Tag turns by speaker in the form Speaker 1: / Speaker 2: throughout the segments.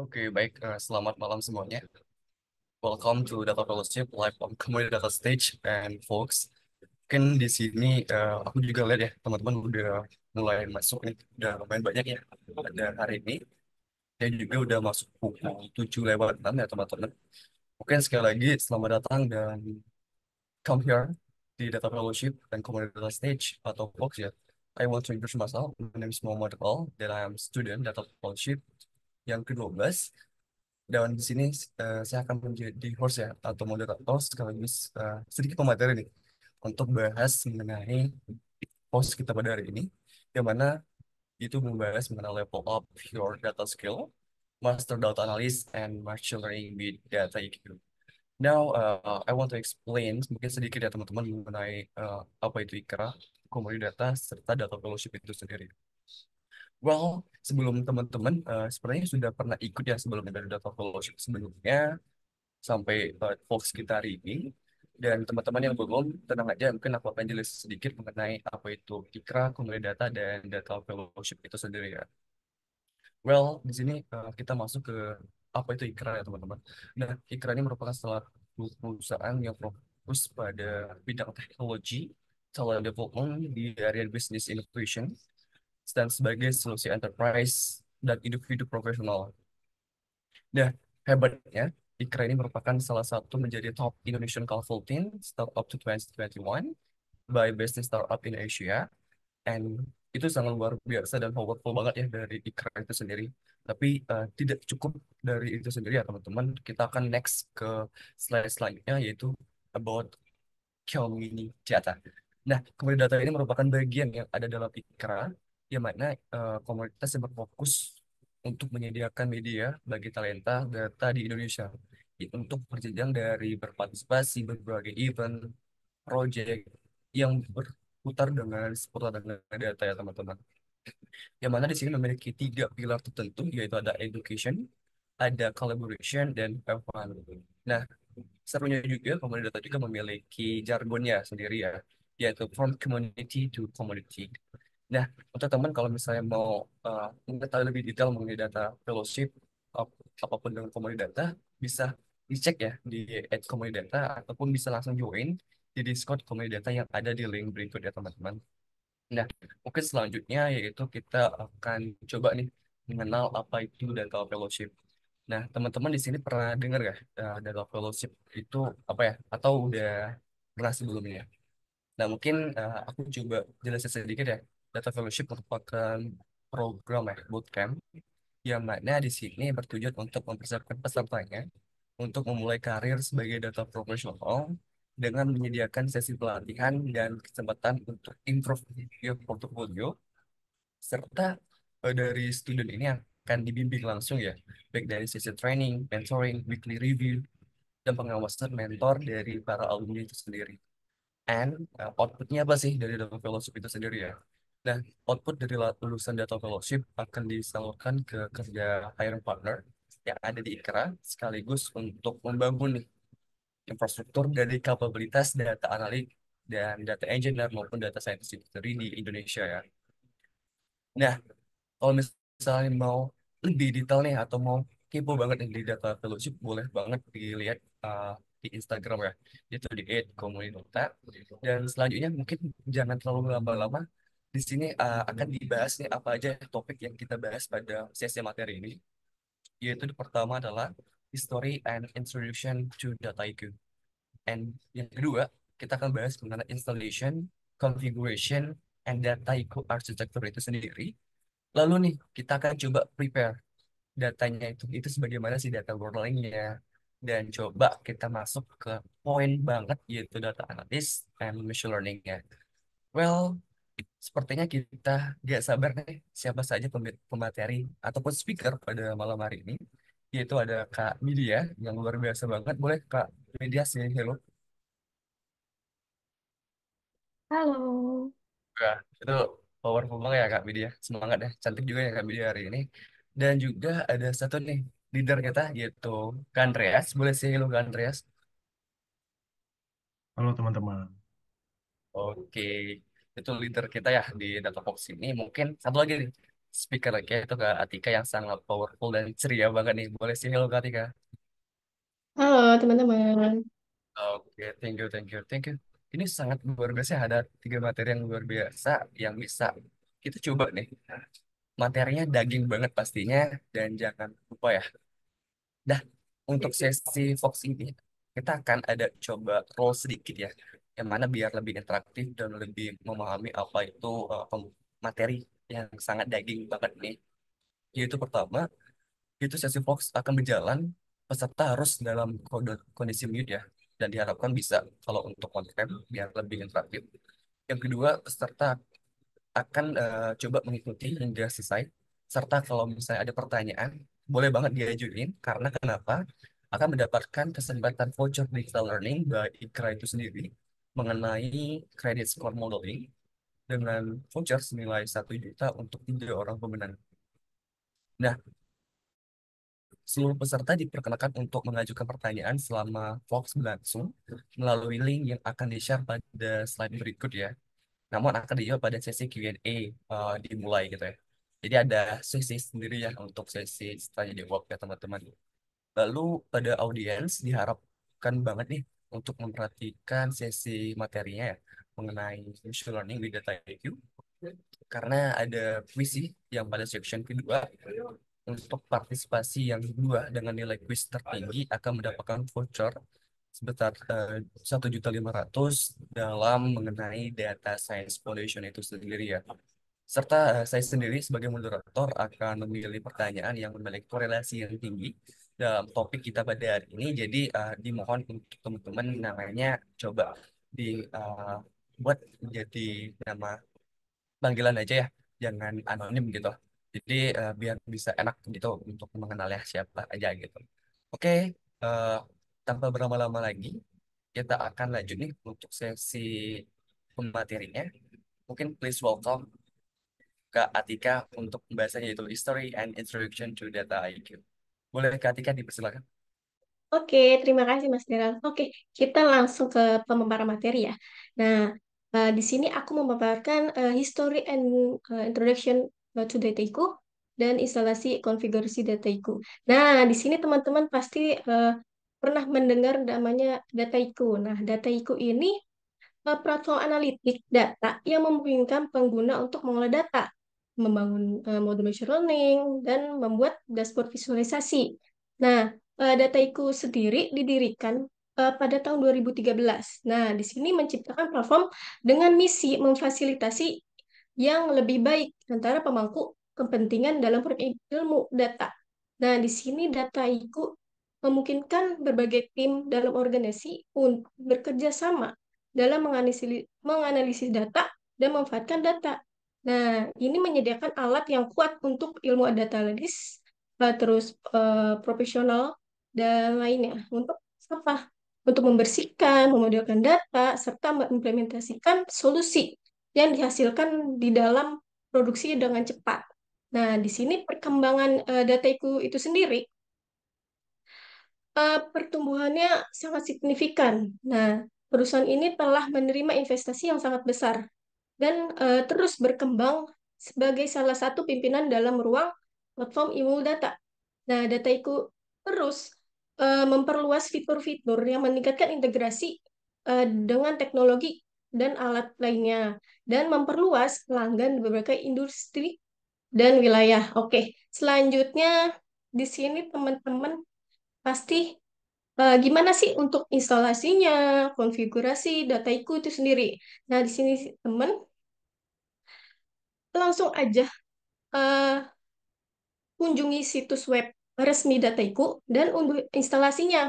Speaker 1: Oke, baik. Uh, selamat malam semuanya. Welcome to Data Fellowship live on Community Data Stage and folks. Mungkin di sini uh, aku juga lihat ya teman-teman udah mulai masuk nih, udah lumayan banyak ya. pada hari ini dan juga udah masuk pukul 7 lewat 6 ya teman-teman. Mungkin sekali lagi selamat datang dan come here di Data Fellowship and Community Data Stage atau folks ya. I want to introduce myself. My name is Muhammad Al, dan I am student data fellowship yang ke-12 dan di sini uh, saya akan menjadi host ya atau moderator sekaligus uh, sedikit pemateri nih untuk bahas mengenai host kita pada hari ini yang mana itu membahas mengenai level up your data skill, master data analyst and machine learning with data IQ. Now uh, I want to explain mungkin sedikit ya teman-teman mengenai uh, apa itu IKRA, komoditi data serta data fellowship itu sendiri. Well, sebelum teman-teman uh, sebenarnya sudah pernah ikut ya sebelumnya dari data fellowship sebelumnya sampai uh, eh, talks kita ini. Dan teman-teman yang belum, tenang aja, mungkin aku akan jelas sedikit mengenai apa itu IKRA, kumulai Data, dan Data Fellowship itu sendiri ya. Well, di sini uh, kita masuk ke apa itu IKRA ya teman-teman. Nah, IKRA ini merupakan salah satu perusahaan yang fokus pada bidang teknologi, talent development di area business innovation, dan sebagai solusi enterprise dan individu profesional. Nah, hebatnya, Ikra ini merupakan salah satu menjadi top Indonesian consulting startup to 2021 by business startup in Asia. And itu sangat luar biasa dan powerful banget ya dari Ikra itu sendiri. Tapi uh, tidak cukup dari itu sendiri ya teman-teman. Kita akan next ke slide selanjutnya yaitu about community data. Nah, kemudian data ini merupakan bagian yang ada dalam Ikra yang mana uh, komunitas yang berfokus untuk menyediakan media bagi talenta data di Indonesia untuk berjalan dari berpartisipasi berbagai event, project yang berputar dengan seputar dengan data ya teman-teman. Yang mana di sini memiliki tiga pilar tertentu yaitu ada education, ada collaboration dan fun. Nah, serunya juga komunitas data juga memiliki jargonnya sendiri ya, yaitu from community to community. Nah, untuk teman kalau misalnya mau uh, mengetahui lebih detail mengenai data fellowship ap- apapun dengan komunitas data, bisa dicek ya di at komunitas data ataupun bisa langsung join di Discord komunitas data yang ada di link berikut teman-teman. Nah, mungkin selanjutnya yaitu kita akan coba nih mengenal apa itu data fellowship. Nah, teman-teman di sini pernah dengar nggak uh, data fellowship itu apa ya? Atau udah pernah sebelumnya? Nah, mungkin uh, aku coba jelasin sedikit ya Data Fellowship merupakan program ya, bootcamp yang mana di sini bertujuan untuk mempersiapkan pesertanya untuk memulai karir sebagai data profesional dengan menyediakan sesi pelatihan dan kesempatan untuk improve portfolio serta eh, dari student ini akan dibimbing langsung ya baik dari sesi training, mentoring, weekly review dan pengawasan mentor dari para alumni itu sendiri. And uh, outputnya apa sih dari data fellowship itu sendiri ya? Nah, output dari lulusan data fellowship akan disalurkan ke kerja hiring partner yang ada di Ikra sekaligus untuk membangun nih infrastruktur dari kapabilitas data analik dan data engineer maupun data scientist dari di Indonesia ya. Nah, kalau misalnya mau lebih detail nih atau mau kepo banget nih di data fellowship boleh banget dilihat uh, di Instagram ya, itu di @komunitas. Dan selanjutnya mungkin jangan terlalu lama-lama di sini uh, akan dibahas nih apa aja topik yang kita bahas pada sesi materi ini, yaitu pertama adalah History and Introduction to Dataiku. And yang kedua, kita akan bahas mengenai installation, configuration, and Dataiku architecture itu sendiri. Lalu nih, kita akan coba prepare datanya itu, itu sebagaimana sih data modelingnya, dan coba kita masuk ke poin banget yaitu data analis and machine learning ya Well, Sepertinya kita gak sabar nih siapa saja pemateri ataupun speaker pada malam hari ini. Yaitu ada Kak Media yang luar biasa banget. Boleh Kak Media sih, hello. Halo. Nah, itu power banget ya Kak Media. Semangat ya. Cantik juga ya Kak Media hari ini. Dan juga ada satu nih leader kita yaitu Kak Andreas. Boleh sih, hello Kak Andreas.
Speaker 2: Halo teman-teman. Oke,
Speaker 1: itu leader kita ya di Data box ini mungkin satu lagi nih speaker kita itu Kak Atika yang sangat powerful dan ceria banget nih boleh sih hello Kak Atika
Speaker 3: Halo teman-teman.
Speaker 1: Oke, thank you, thank you, thank you. Ini sangat luar biasa. Ya, ada tiga materi yang luar biasa yang bisa kita coba nih. Materinya daging banget pastinya dan jangan lupa ya. Dah, untuk sesi Fox ini kita akan ada coba roll sedikit ya yang mana biar lebih interaktif dan lebih memahami apa itu uh, materi yang sangat daging banget nih Yaitu pertama, itu sesi vlog akan berjalan, peserta harus dalam kondisi mute ya, dan diharapkan bisa kalau untuk konten biar lebih interaktif. Yang kedua, peserta akan uh, coba mengikuti hingga selesai, serta kalau misalnya ada pertanyaan, boleh banget diajuin, karena kenapa? akan mendapatkan kesempatan voucher digital learning by Ikra itu sendiri mengenai credit score modeling dengan voucher senilai satu juta untuk tiga orang pemenang. Nah, seluruh peserta diperkenalkan untuk mengajukan pertanyaan selama Fox berlangsung melalui link yang akan di-share pada slide berikut ya. Namun akan dijawab pada sesi Q&A uh, eh, dimulai gitu ya. Jadi ada sesi sendiri ya untuk sesi tanya jawab ya teman-teman. Lalu pada audiens diharapkan banget nih untuk memperhatikan sesi materinya ya, mengenai social learning di data IQ karena ada puisi yang pada section kedua untuk partisipasi yang kedua dengan nilai kuis tertinggi akan mendapatkan voucher sebesar eh, satu juta lima ratus dalam mengenai data science foundation itu sendiri ya serta eh, saya sendiri sebagai moderator akan memilih pertanyaan yang memiliki korelasi yang tinggi dalam topik kita pada hari ini. Jadi uh, dimohon untuk teman-teman namanya coba dibuat eh, uh, menjadi nama panggilan aja ya, jangan anonim gitu. Jadi uh, biar bisa enak gitu untuk ya siapa aja gitu. Oke, uh, tanpa berlama-lama lagi, kita akan lanjut nih untuk sesi pematerinya. Mungkin please welcome Kak Atika untuk membahasnya yaitu History and Introduction to Data IQ. Boleh dikatakan Tika dipersilakan.
Speaker 3: Oke, terima kasih Mas Deral. Oke, kita langsung ke pemaparan materi ya. Nah, uh, di sini aku memaparkan uh, history and uh, introduction to Dataiku dan instalasi konfigurasi Dataiku. Nah, di sini teman-teman pasti uh, pernah mendengar namanya Dataiku. Nah, Dataiku ini uh, platform analitik data yang memungkinkan pengguna untuk mengolah data membangun uh, eh, model machine learning, dan membuat dashboard visualisasi. Nah, uh, eh, dataiku sendiri didirikan uh, pada tahun 2013. Nah, di sini menciptakan platform dengan misi memfasilitasi yang lebih baik antara pemangku kepentingan dalam proyek ilmu data. Nah, di sini dataiku memungkinkan berbagai tim dalam organisasi untuk bekerja sama dalam menganalisis data dan memanfaatkan data Nah, ini menyediakan alat yang kuat untuk ilmu data analis, eh, terus uh, profesional, dan lainnya. Untuk apa? Untuk membersihkan, memodelkan data, serta mengimplementasikan solusi yang dihasilkan di dalam produksi dengan cepat. Nah, di sini perkembangan uh, data itu, itu sendiri uh, pertumbuhannya sangat signifikan. Nah, perusahaan ini telah menerima investasi yang sangat besar dan uh, terus berkembang sebagai salah satu pimpinan dalam ruang platform Imul Data. Nah, Dataiku terus uh, memperluas fitur-fitur yang meningkatkan integrasi uh, dengan teknologi dan alat lainnya dan memperluas pelanggan berbagai industri dan wilayah. Oke, selanjutnya di sini teman-teman pasti uh, gimana sih untuk instalasinya, konfigurasi dataiku itu sendiri. Nah, di sini teman langsung aja uh, kunjungi situs web resmi dataiku dan untuk instalasinya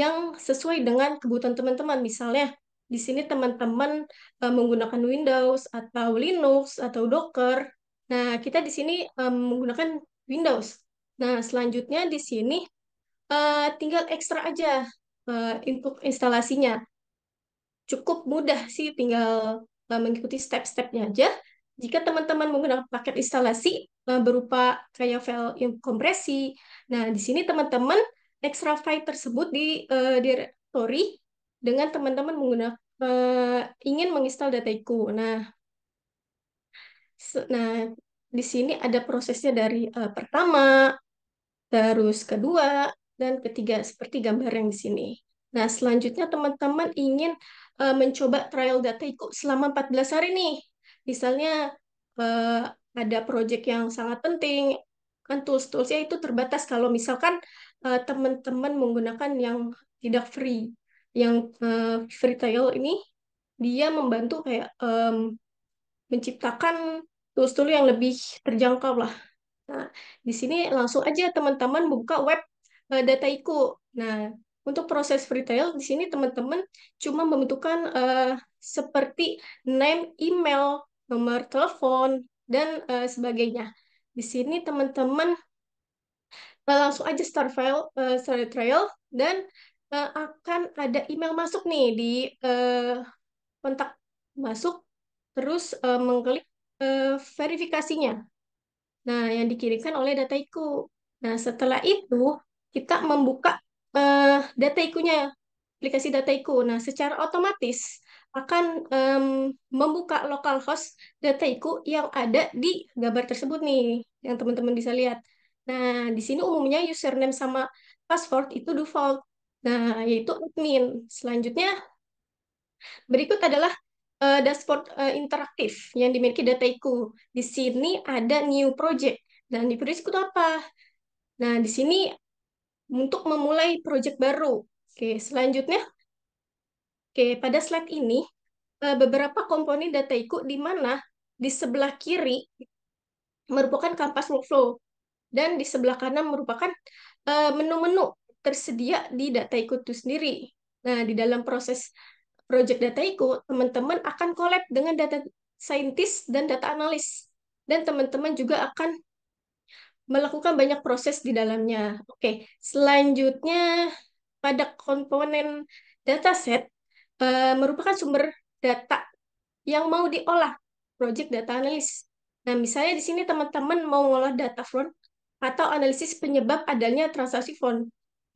Speaker 3: yang sesuai dengan kebutuhan teman-teman. Misalnya, di sini teman-teman uh, menggunakan Windows atau Linux atau Docker. Nah, kita di sini um, menggunakan Windows. Nah, selanjutnya di sini uh, tinggal ekstra aja uh, untuk instalasinya. Cukup mudah sih tinggal uh, mengikuti step-stepnya aja. Jika teman-teman menggunakan paket instalasi uh, berupa kayak file yang kompresi, nah di sini teman-teman ekstra file tersebut di uh, directory dengan teman-teman menggunakan uh, ingin menginstal dataiku. Nah, nah di sini ada prosesnya dari uh, pertama, terus kedua, dan ketiga seperti gambar yang di sini. Nah, selanjutnya teman-teman ingin uh, mencoba trial data ikut selama 14 hari nih. Misalnya uh, ada project yang sangat penting, kan tools-toolsnya itu terbatas kalau misalkan eh, teman-teman uh, menggunakan yang tidak free. Yang uh, free trial ini dia membantu kayak um, menciptakan tools-tools yang lebih terjangkau lah. Nah, di sini langsung aja teman-teman buka web uh, data IKU. Nah, untuk proses retail di sini teman-teman cuma membutuhkan uh, seperti name, email, nomor telepon dan uh, sebagainya. Di sini teman-teman uh, langsung aja start file uh, start trial dan uh, akan ada email masuk nih di uh, kontak masuk terus uh, mengklik uh, verifikasinya. Nah, yang dikirimkan oleh dataiku. Nah, setelah itu kita membuka uh, eh, data ikunya, aplikasi data iku. Nah, secara otomatis akan um, membuka localhost data iku yang ada di gambar tersebut nih, yang teman-teman bisa lihat. Nah, di sini umumnya username sama password itu default. Nah, yaitu admin. Selanjutnya, berikut adalah uh, dashboard uh, interaktif yang dimiliki dataiku. Di sini ada new project. Dan di project itu apa? Nah, di sini untuk memulai proyek baru. Oke, selanjutnya. Oke, pada slide ini eh, beberapa komponen data IKU di mana di sebelah kiri merupakan kampas workflow dan di sebelah kanan merupakan eh, menu-menu tersedia di data IKU itu sendiri. Nah, di dalam proses proyek data IKU, teman-teman akan collab dengan data scientist dan data analis. Dan teman-teman juga akan melakukan banyak proses di dalamnya. Oke, selanjutnya pada komponen dataset e, eh, merupakan sumber data yang mau diolah project data analis. Nah, misalnya di sini teman-teman mau mengolah data front atau analisis penyebab adanya transaksi font.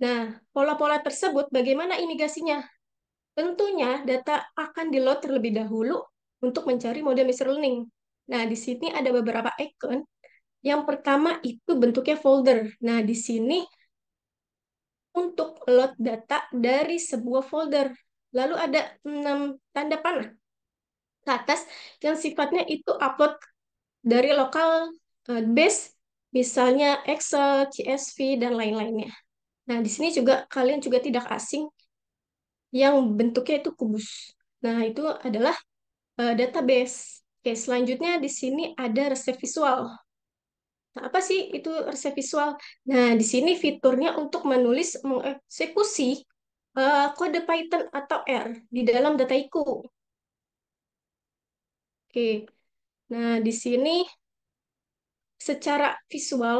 Speaker 3: Nah, pola-pola tersebut bagaimana imigasinya? Tentunya data akan di-load terlebih dahulu untuk mencari model machine learning. Nah, di sini ada beberapa icon yang pertama itu bentuknya folder. Nah, di sini untuk load data dari sebuah folder. Lalu ada enam tanda panah ke atas yang sifatnya itu upload dari lokal eh, base, misalnya Excel, CSV, dan lain-lainnya. Nah, di sini juga kalian juga tidak asing yang bentuknya itu kubus. Nah, itu adalah eh, database. Oke, selanjutnya di sini ada resep visual. Nah, apa sih itu resep visual? Nah, di sini fiturnya untuk menulis mengeksekusi eh, kode Python atau R di dalam dataiku. Oke. Nah, di sini secara visual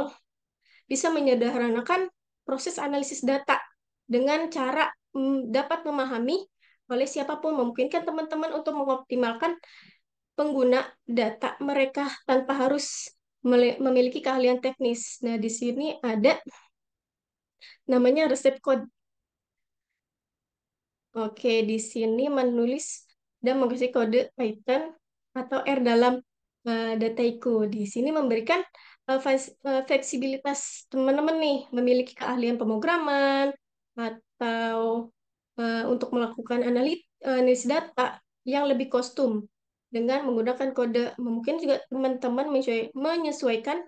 Speaker 3: bisa menyederhanakan proses analisis data dengan cara dapat memahami oleh siapapun memungkinkan teman-teman untuk mengoptimalkan pengguna data mereka tanpa harus memiliki keahlian teknis. Nah, di sini ada namanya resep kode. Oke, di sini menulis dan mengisi kode Python atau R dalam uh, eh, dataiku. Di sini memberikan uh, fleksibilitas teman-teman nih memiliki keahlian pemrograman atau uh, untuk melakukan analisis data yang lebih kostum dengan menggunakan kode mungkin juga teman-teman menyesuaikan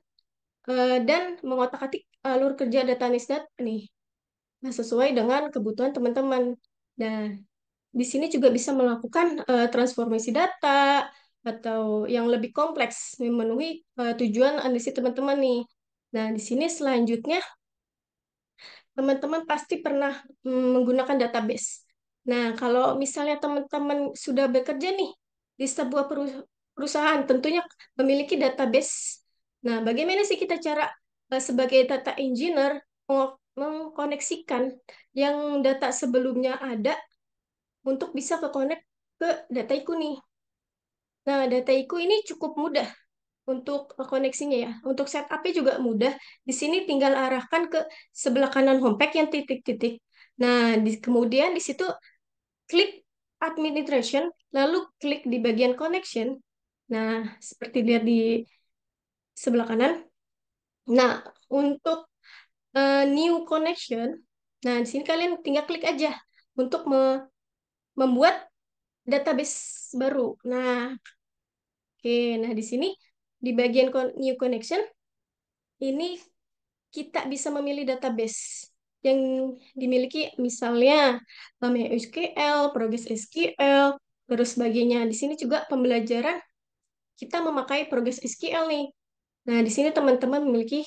Speaker 3: eh, dan mengotak-atik alur eh, kerja data NISDAT nih nah sesuai dengan kebutuhan teman-teman nah di sini juga bisa melakukan uh, transformasi data atau yang lebih kompleks memenuhi uh, tujuan analisis teman-teman nih nah di sini selanjutnya teman-teman pasti pernah mm, menggunakan database nah kalau misalnya teman-teman sudah bekerja nih di sebuah perusahaan tentunya memiliki database. Nah, bagaimana sih kita cara eh, sebagai data engineer mengkoneksikan yang data sebelumnya ada untuk bisa ke ke data IKU nih. Nah, data IKU ini cukup mudah untuk koneksinya ya. Untuk setupnya juga mudah. Di sini tinggal arahkan ke sebelah kanan home pack yang titik-titik. Nah, di, kemudian di situ klik administration, lalu klik di bagian connection. Nah, seperti lihat di sebelah kanan. Nah, untuk uh, new connection, nah di sini kalian tinggal klik aja untuk me membuat database baru. Nah, oke, okay, nah di sini di bagian new connection ini kita bisa memilih database yang dimiliki misalnya namanya SQL, Progress SQL, terus sebagainya. Di sini juga pembelajaran kita memakai Progress SQL nih. Nah, di sini teman-teman memiliki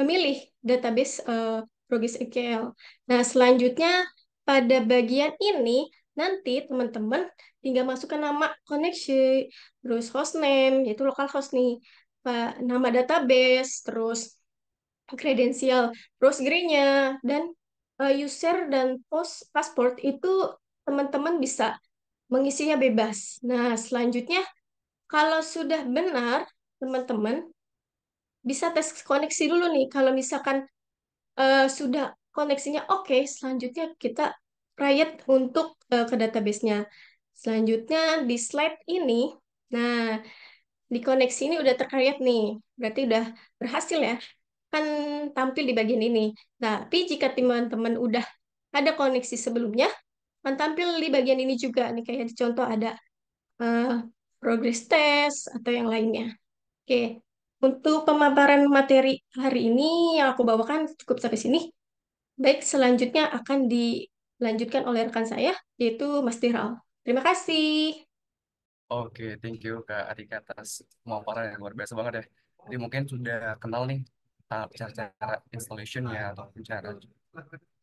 Speaker 3: memilih database uh, eh, Progress SQL. Nah, selanjutnya pada bagian ini nanti teman-teman tinggal masukkan nama connection, terus hostname, yaitu localhost nih, nama database, terus kredensial, terus greennya, dan uh, user dan pos pasport itu teman-teman bisa mengisinya bebas. Nah, selanjutnya kalau sudah benar, teman-teman bisa tes koneksi dulu nih. Kalau misalkan uh, sudah koneksinya oke, okay, selanjutnya kita riot untuk uh, ke database-nya. Selanjutnya di slide ini, nah di koneksi ini udah terkait nih, berarti udah berhasil ya akan tampil di bagian ini. Tapi jika teman-teman udah ada koneksi sebelumnya, akan tampil di bagian ini juga. Nih kayak di contoh ada uh, progress test atau yang lainnya. Oke, untuk pemaparan materi hari ini yang aku bawakan cukup sampai sini. Baik, selanjutnya akan dilanjutkan oleh rekan saya, yaitu Mas Tiral. Terima kasih.
Speaker 1: Oke, thank you Kak Atika atas pemaparan yang luar biasa banget ya. Jadi mungkin sudah kenal nih Ah, cara, cara installation ya atau cara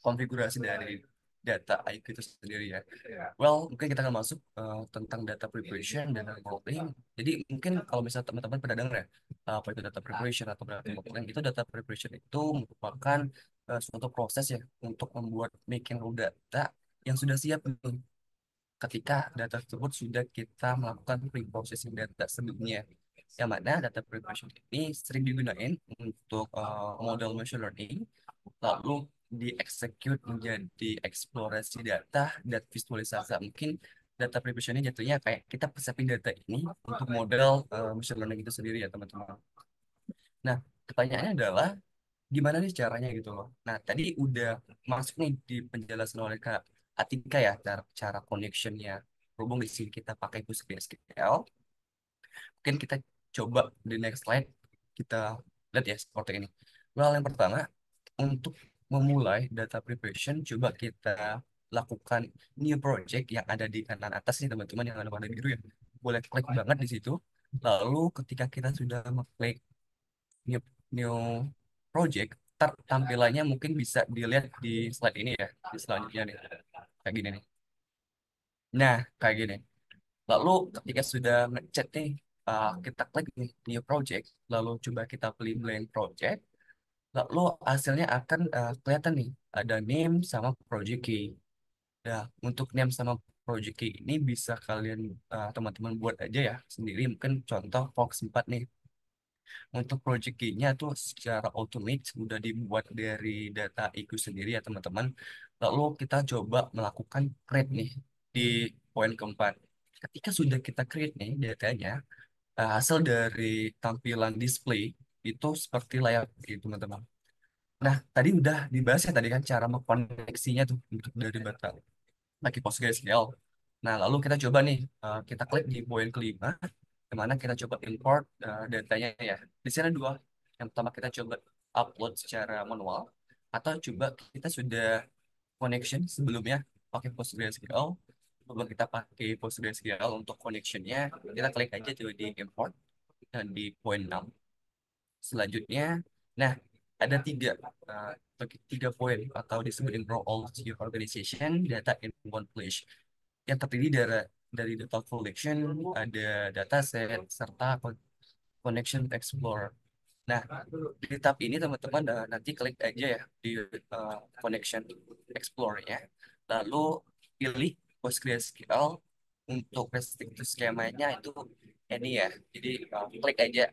Speaker 1: konfigurasi dari data IQ itu sendiri ya. Well, mungkin kita akan masuk uh, tentang data preparation dan modeling. Jadi mungkin kalau misalnya teman-teman pernah dengar ya, apa itu data preparation atau data modeling, itu data preparation itu merupakan uh, suatu proses ya untuk membuat making raw data yang sudah siap ketika data tersebut sudah kita melakukan pre-processing data sebelumnya yang mana data preparation ini sering digunakan untuk uh, model machine learning lalu dieksekut menjadi eksplorasi data dan visualisasi mungkin data preparation ini jatuhnya kayak kita persiapin data ini untuk model uh, machine learning itu sendiri ya teman-teman nah pertanyaannya adalah gimana nih caranya gitu loh. Nah, tadi udah masuk nih di penjelasan oleh Kak Atika ya, cara, cara connectionnya. Hubung di sini kita pakai PostgreSQL. Mungkin kita coba di next slide kita lihat ya seperti ini. Well, yang pertama, untuk memulai data preparation, coba kita lakukan new project yang ada di kanan atas nih teman-teman yang ada warna biru ya. Boleh klik banget di situ. Lalu ketika kita sudah mengklik new, new project, ntar tampilannya mungkin bisa dilihat di slide ini ya, di selanjutnya nih. Kayak gini nih. Nah, kayak gini. Lalu ketika sudah ngechat nih uh, kita klik nih new project lalu coba kita pilih blank project lalu hasilnya akan uh, kelihatan nih ada name sama project key nah untuk name sama project key ini bisa kalian teman eh, teman-teman buat aja ya sendiri mungkin contoh Fox 4 nih untuk project key-nya tuh secara automate sudah dibuat dari data IQ sendiri ya teman-teman lalu kita coba melakukan create nih di poin keempat ketika sudah kita create nih datanya Nah, hasil dari tampilan display itu seperti layar gitu, teman-teman. Nah, tadi udah dibahas ya tadi kan cara mengkoneksinya tuh untuk dari batal pakai PostgreSQL. Nah, lalu kita coba nih, eh, kita klik di poin kelima, di mana kita coba import uh, datanya ya. Di sini dua. Yang pertama kita coba upload secara manual, atau coba kita sudah connection sebelumnya pakai PostgreSQL, kalau kita pakai PostgreSQL untuk connectionnya, kita klik aja tuh di import dan di point 6. Selanjutnya, nah ada tiga uh, tiga poin atau disebut in row all your organization data in one place yang terdiri dari dari data collection, ada data set, serta connection explorer. Nah, di tab ini teman-teman eh, nanti klik aja ya di uh, connection explorer ya. Lalu pilih PostgreSQL untuk nesting itu skemanya itu ini ya jadi um, klik aja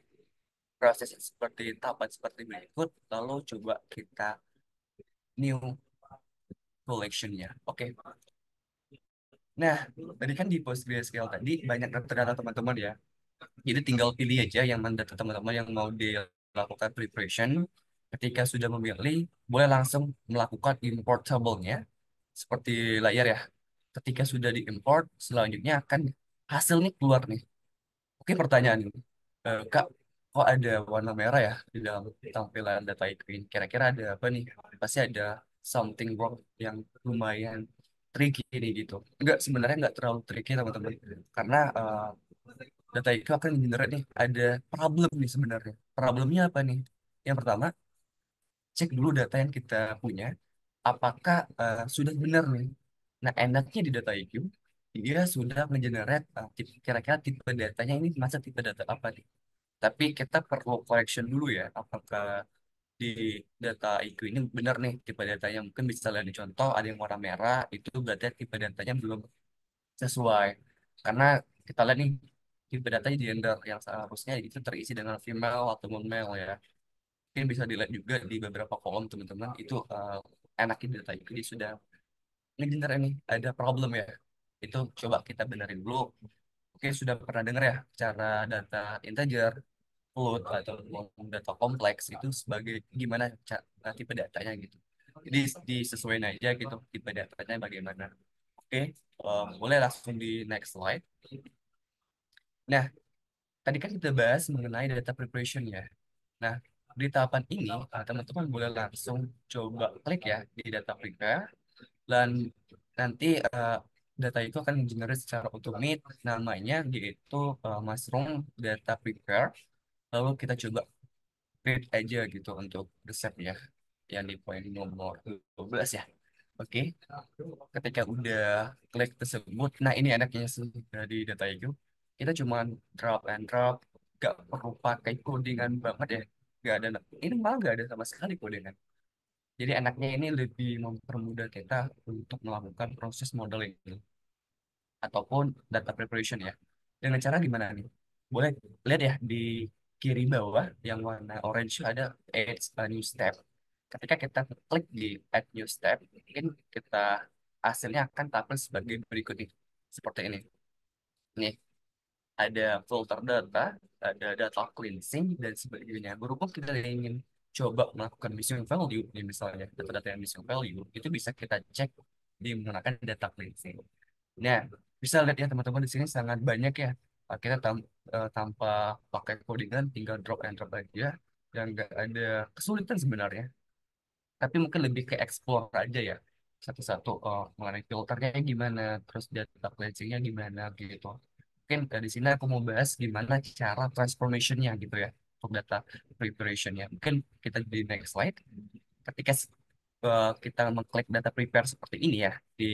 Speaker 1: proses seperti tahapan seperti berikut lalu coba kita new collectionnya oke okay. nah tadi kan di PostgreSQL tadi banyak data teman-teman ya jadi tinggal pilih aja yang mana teman-teman yang mau dilakukan preparation ketika sudah memilih boleh langsung melakukan import table-nya seperti layar ya ketika sudah diimport selanjutnya akan hasilnya keluar nih oke pertanyaan ini eh, kak kok ada warna merah ya di dalam tampilan data Equin kira-kira ada apa nih pasti ada something wrong yang lumayan tricky ini gitu enggak sebenarnya enggak terlalu tricky teman-teman karena uh, data itu akan generate nih ada problem nih sebenarnya problemnya apa nih yang pertama cek dulu data yang kita punya apakah uh, sudah benar nih Nah, enaknya di data IQ, dia sudah mengenerate uh, kira-kira tipe datanya ini masa tipe data apa nih. Tapi kita perlu correction dulu ya, apakah di data IQ ini benar nih tipe datanya. Mungkin bisa lihat di contoh, ada yang warna merah, itu berarti tipe datanya belum sesuai. Karena kita lihat nih, tipe datanya gender yang seharusnya itu terisi dengan female atau male ya. Mungkin bisa dilihat juga di beberapa kolom teman-teman, itu uh, enaknya data IQ ini sudah ini dengar ini ada problem ya itu coba kita benerin dulu oke sudah pernah dengar ya cara data integer float atau data kompleks itu sebagai gimana cara nah, tipe datanya gitu jadi disesuaikan aja gitu tipe datanya bagaimana oke um, boleh langsung di next slide nah tadi kan kita bahas mengenai data preparation ya nah di tahapan ini teman-teman boleh langsung coba klik ya di data prepare dan nanti uh, data itu akan generate secara otomatis namanya yaitu uh, mushroom data prepare lalu kita coba create aja gitu untuk resepnya yang di poin nomor 12 ya Oke, okay. ketika udah klik tersebut, nah ini anaknya sudah dari data itu, kita cuma drop and drop, gak perlu pakai codingan banget ya, gak ada, ini malah gak ada sama sekali codingan. Jadi enaknya ini lebih mempermudah kita untuk melakukan proses modeling ataupun data preparation ya. Dengan cara gimana nih? Boleh lihat ya di kiri bawah yang warna orange ada add a new step. Ketika kita klik di add new step, mungkin kita hasilnya akan tampil sebagai berikut nih. Seperti ini. Nih, ada filter data, ada data cleansing, dan sebagainya. Berhubung kita ingin coba melakukan missing value misalnya data-data yang missing value itu bisa kita cek di menggunakan data cleansing. Nah, bisa lihat ya teman-teman di sini sangat banyak ya. Kita tam eh, tanpa pakai codingan tinggal drop and drop aja dan nggak ada kesulitan sebenarnya. Tapi mungkin lebih ke explore aja ya satu-satu uh, mengenai filternya gimana, terus data cleansingnya gimana gitu. Mungkin uh, di sini aku mau bahas gimana cara transformationnya gitu ya untuk data preparation ya. Mungkin kita di next slide. Ketika uh, kita mengklik data prepare seperti ini ya di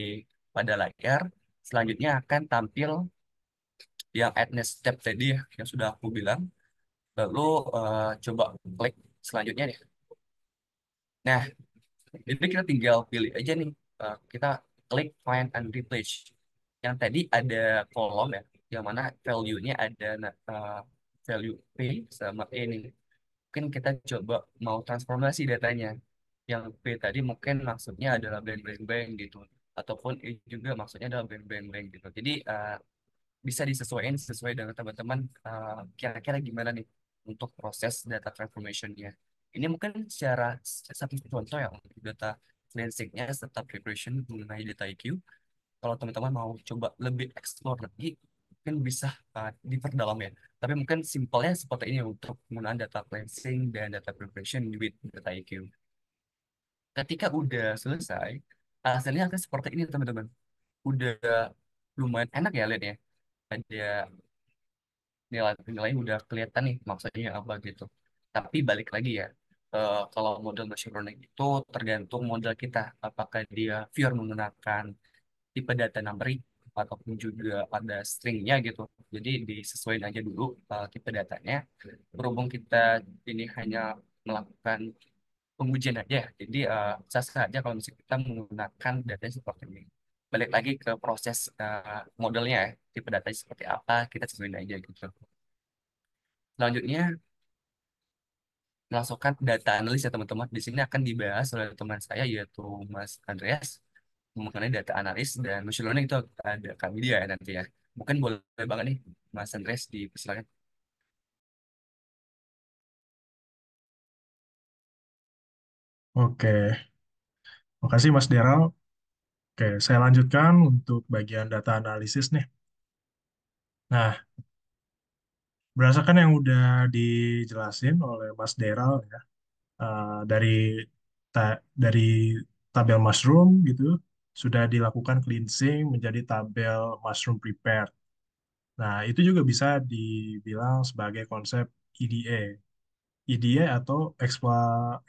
Speaker 1: pada layar, selanjutnya akan tampil yang add next step tadi ya, yang sudah aku bilang. Lalu uh, coba klik selanjutnya nih Nah, ini kita tinggal pilih aja nih. Uh, kita klik find and replace. Yang tadi ada kolom ya, yang mana value-nya ada uh, value P sama E ini. Mungkin kita coba mau transformasi datanya. Yang P tadi mungkin maksudnya adalah bank-bank-bank gitu. Ataupun E juga maksudnya adalah bank-bank-bank gitu. Jadi uh, bisa disesuaikan sesuai dengan teman-teman kira eh, kira-kira gimana nih untuk proses data transformationnya. Ini mungkin secara satu contoh ya untuk data cleansing-nya serta preparation mengenai data IQ. Kalau teman-teman mau coba lebih explore lagi mungkin bisa uh, diperdalam ya. Tapi mungkin simpelnya seperti ini untuk penggunaan data cleansing dan data preparation with data IQ. Ketika udah selesai, hasilnya akan seperti ini teman-teman. Udah lumayan enak ya lihat ya. Ada nilai nilai udah kelihatan nih maksudnya apa gitu. Tapi balik lagi ya, uh, kalau model machine learning itu tergantung model kita apakah dia pure menggunakan tipe data numerik ataupun juga pada stringnya gitu. Jadi disesuaikan aja dulu uh, tipe datanya. Berhubung kita ini hanya melakukan pengujian aja, jadi uh, eh, sah sah aja kalau misalnya kita menggunakan data seperti ini. Balik lagi ke proses uh, modelnya, ya, tipe data seperti apa kita sesuaikan aja gitu. Selanjutnya melangsungkan data analis ya teman-teman. Di sini akan dibahas oleh teman saya yaitu Mas Andreas mengenai data analis dan machine learning itu ada kami dia ya nanti ya. Mungkin boleh banget nih Mas Andres persilakan
Speaker 4: Oke,
Speaker 2: makasih Mas Deral. Oke, saya lanjutkan untuk bagian data analisis nih. Nah, berdasarkan yang udah dijelasin oleh Mas Deral ya, uh, dari ta dari tabel mushroom gitu sudah dilakukan cleansing menjadi tabel mushroom prepared. Nah, itu juga bisa dibilang sebagai konsep EDA. EDA atau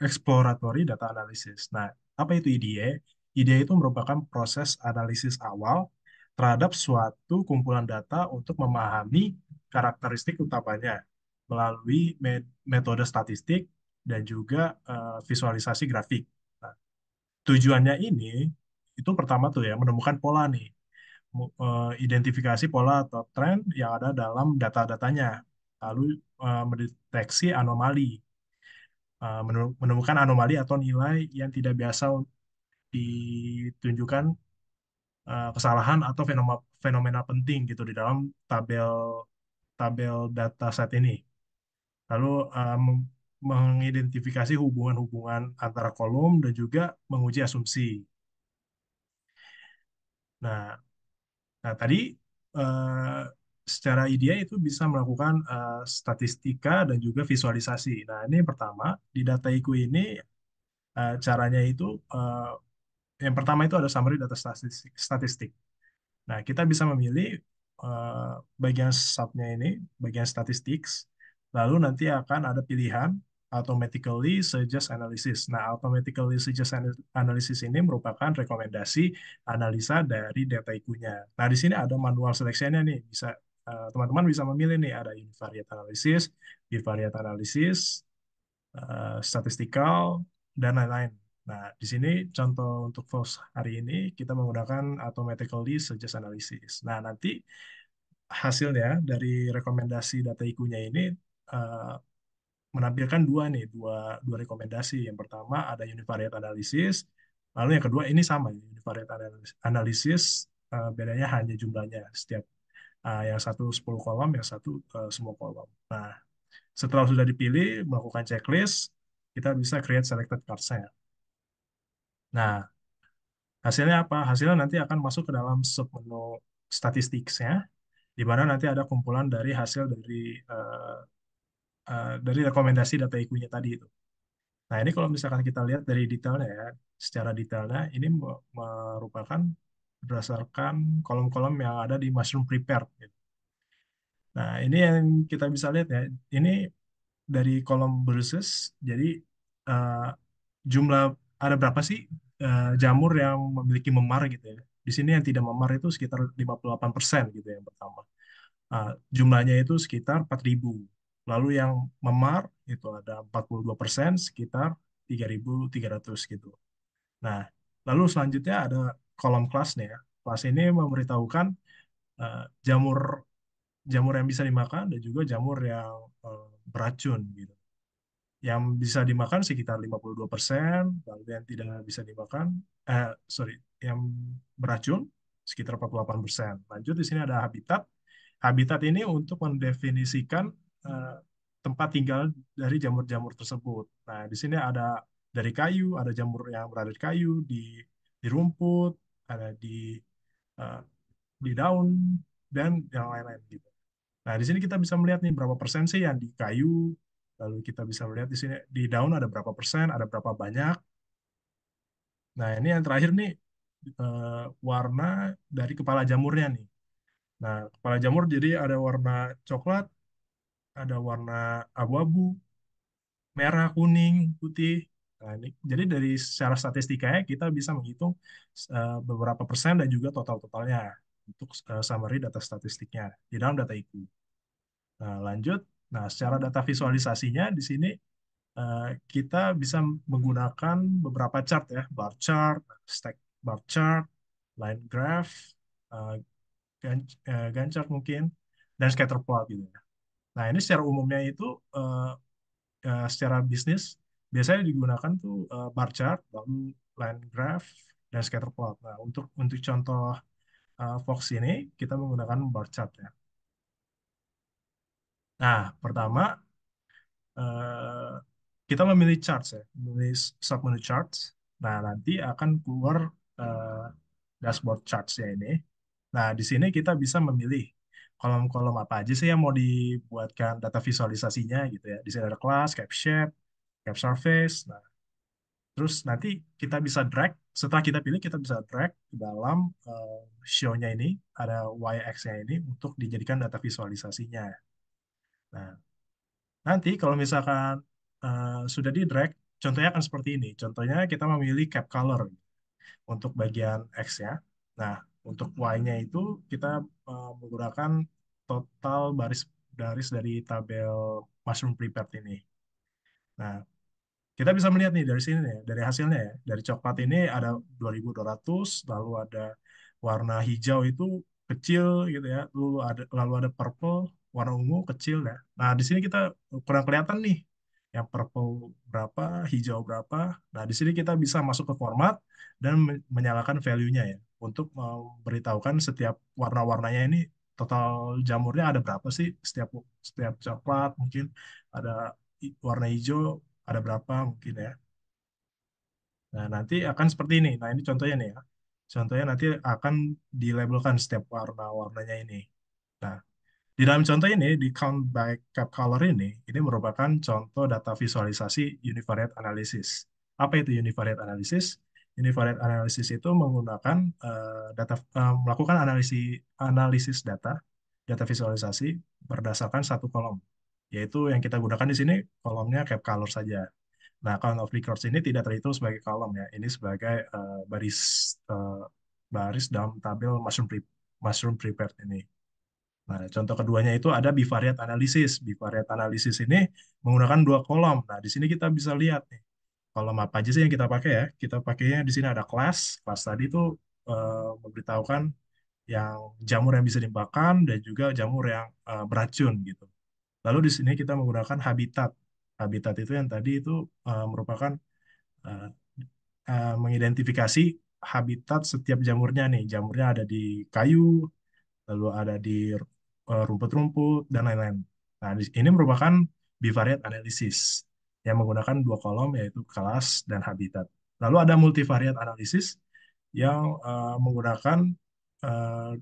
Speaker 2: Exploratory Data Analysis. Nah, apa itu EDA? EDA itu merupakan proses analisis awal terhadap suatu kumpulan data untuk memahami karakteristik utamanya melalui metode statistik dan juga eh, visualisasi grafik. Nah, tujuannya ini itu pertama tuh ya menemukan pola nih eh, identifikasi pola atau tren yang ada dalam data-datanya lalu eh, mendeteksi anomali eh, menemukan anomali atau nilai yang tidak biasa ditunjukkan kesalahan atau fenomena fenomena penting gitu di dalam tabel tabel data set ini lalu mengidentifikasi hubungan-hubungan antara kolom dan juga menguji asumsi Nah, nah tadi uh, secara ide itu bisa melakukan uh, statistika dan juga visualisasi. Nah, ini yang pertama, di dataiku ini uh, caranya itu uh, yang pertama itu ada summary data statistik. statistik. Nah, kita bisa memilih uh, bagian subnya ini, bagian statistics lalu nanti akan ada pilihan automatically suggest analysis. Nah, automatically suggest analysis ini merupakan rekomendasi analisa dari data IQ-nya. Nah, di sini ada manual selection-nya nih, bisa eh, teman-teman uh, bisa memilih nih ada invariate analysis, bivariate analysis, uh, statistical dan lain-lain. Nah, di sini contoh untuk false hari ini kita menggunakan automatically suggest analysis. Nah, nanti hasilnya dari rekomendasi data IQ-nya ini uh, menampilkan dua nih, dua, dua rekomendasi. Yang pertama ada univariate analysis, lalu yang kedua ini sama, univariate analysis uh, bedanya hanya jumlahnya setiap uh, yang satu 10 kolom, yang satu uh, semua kolom. Nah, setelah sudah dipilih, melakukan checklist, kita bisa create selected card set. Nah, hasilnya apa? Hasilnya nanti akan masuk ke dalam submenu statistiknya, di mana nanti ada kumpulan dari hasil dari uh, Eh, dari rekomendasi data ikunya tadi itu. Nah, ini kalau misalkan kita lihat dari detailnya ya, secara detailnya ini merupakan berdasarkan kolom-kolom yang ada di mushroom prepared. Gitu. Nah, ini yang kita bisa lihat ya, ini dari kolom bruises. jadi uh, jumlah ada berapa sih uh, jamur yang memiliki memar gitu ya. Di sini yang tidak memar itu sekitar 58% gitu ya, yang pertama. Uh, jumlahnya itu sekitar 4000 Lalu yang memar itu ada 42 persen sekitar 3.300 gitu. Nah, lalu selanjutnya ada kolom kelasnya. Kelas ini memberitahukan uh, jamur jamur yang bisa dimakan dan juga jamur yang uh, beracun gitu. Yang bisa dimakan sekitar 52%, lalu yang tidak bisa dimakan eh sorry, yang beracun sekitar 48%. Lanjut di sini ada habitat. Habitat ini untuk mendefinisikan Eh, tempat tinggal dari jamur-jamur tersebut. Nah, di sini ada dari kayu, ada jamur yang berada di kayu, di di rumput, ada di uh, di daun dan yang lain-lain gitu. Nah, di sini kita bisa melihat nih berapa persen sih yang di kayu, lalu kita bisa melihat di sini di daun ada berapa persen, ada berapa banyak. Nah, ini yang terakhir nih uh, warna dari kepala jamurnya nih. Nah, kepala jamur jadi ada warna coklat, ada warna abu-abu, merah, kuning, putih. Nah, ini, jadi dari secara statistikanya kita bisa menghitung uh, beberapa persen dan juga total-totalnya untuk uh, summary data statistiknya di dalam data IQ. Nah, lanjut. Nah, secara data visualisasinya di sini uh, kita bisa menggunakan beberapa chart ya, bar chart, stack bar chart, line graph, uh, gan uh, Gantt chart mungkin, dan scatter plot gitu ya. Nah, ini secara umumnya itu uh, uh, secara bisnis biasanya digunakan tuh uh, bar chart, lalu line graph dan scatter plot. Nah, untuk untuk contoh uh, Fox ini kita menggunakan bar chart ya. Nah, pertama uh, kita memilih chart ya, memilih submenu charts. Nah, nanti akan keluar uh, dashboard charts ya ini. Nah, di sini kita bisa memilih kolom-kolom apa aja sih yang mau dibuatkan data visualisasinya gitu ya. Di sini ada kelas, cap shape, cap surface. Nah, terus nanti kita bisa drag, setelah kita pilih kita bisa drag ke dalam uh, show-nya ini, ada y nya ini untuk dijadikan data visualisasinya. Nah, nanti kalau misalkan uh, sudah di drag, contohnya akan seperti ini. Contohnya kita memilih cap color untuk bagian X ya. Nah, untuk Y-nya itu kita uh, menggunakan total baris-baris dari tabel mushroom prepared ini. Nah, kita bisa melihat nih dari sini nih, dari hasilnya ya. Dari coklat ini ada 2200, lalu ada warna hijau itu kecil gitu ya, lalu ada lalu ada purple, warna ungu kecil ya. Nah, di sini kita kurang kelihatan nih yang purple berapa, hijau berapa. Nah, di sini kita bisa masuk ke format dan menyalakan value-nya ya untuk memberitahukan setiap warna-warnanya ini total jamurnya ada berapa sih setiap setiap coklat mungkin ada warna hijau ada berapa mungkin ya nah nanti akan seperti ini nah ini contohnya nih ya contohnya nanti akan dilabelkan setiap warna-warnanya ini nah di dalam contoh ini di count by cap color ini ini merupakan contoh data visualisasi univariate analysis apa itu univariate analysis univariate analysis itu menggunakan uh, data uh, melakukan analisis analisis data data visualisasi berdasarkan satu kolom yaitu yang kita gunakan di sini kolomnya cap color saja. Nah, kalau of records ini tidak terhitung sebagai kolom ya, ini sebagai uh, baris uh, baris dalam tabel mushroom pre mushroom prepared ini. Nah, contoh keduanya itu ada bivariate analysis Bivariate analysis ini menggunakan dua kolom. Nah, di sini kita bisa lihat nih kolom apa aja sih yang kita pakai ya? Kita pakainya di sini ada kelas. Kelas tadi itu uh, eh, memberitahukan yang jamur yang bisa dimakan dan juga jamur yang uh, beracun gitu. Lalu di sini kita menggunakan habitat. Habitat itu yang tadi itu uh, merupakan uh, uh, mengidentifikasi habitat setiap jamurnya nih. Jamurnya ada di kayu, lalu ada di rumput-rumput dan lain-lain. Nah, ini merupakan bivariate analysis yang menggunakan dua kolom yaitu kelas dan habitat. Lalu ada multivariat analisis yang uh, menggunakan uh,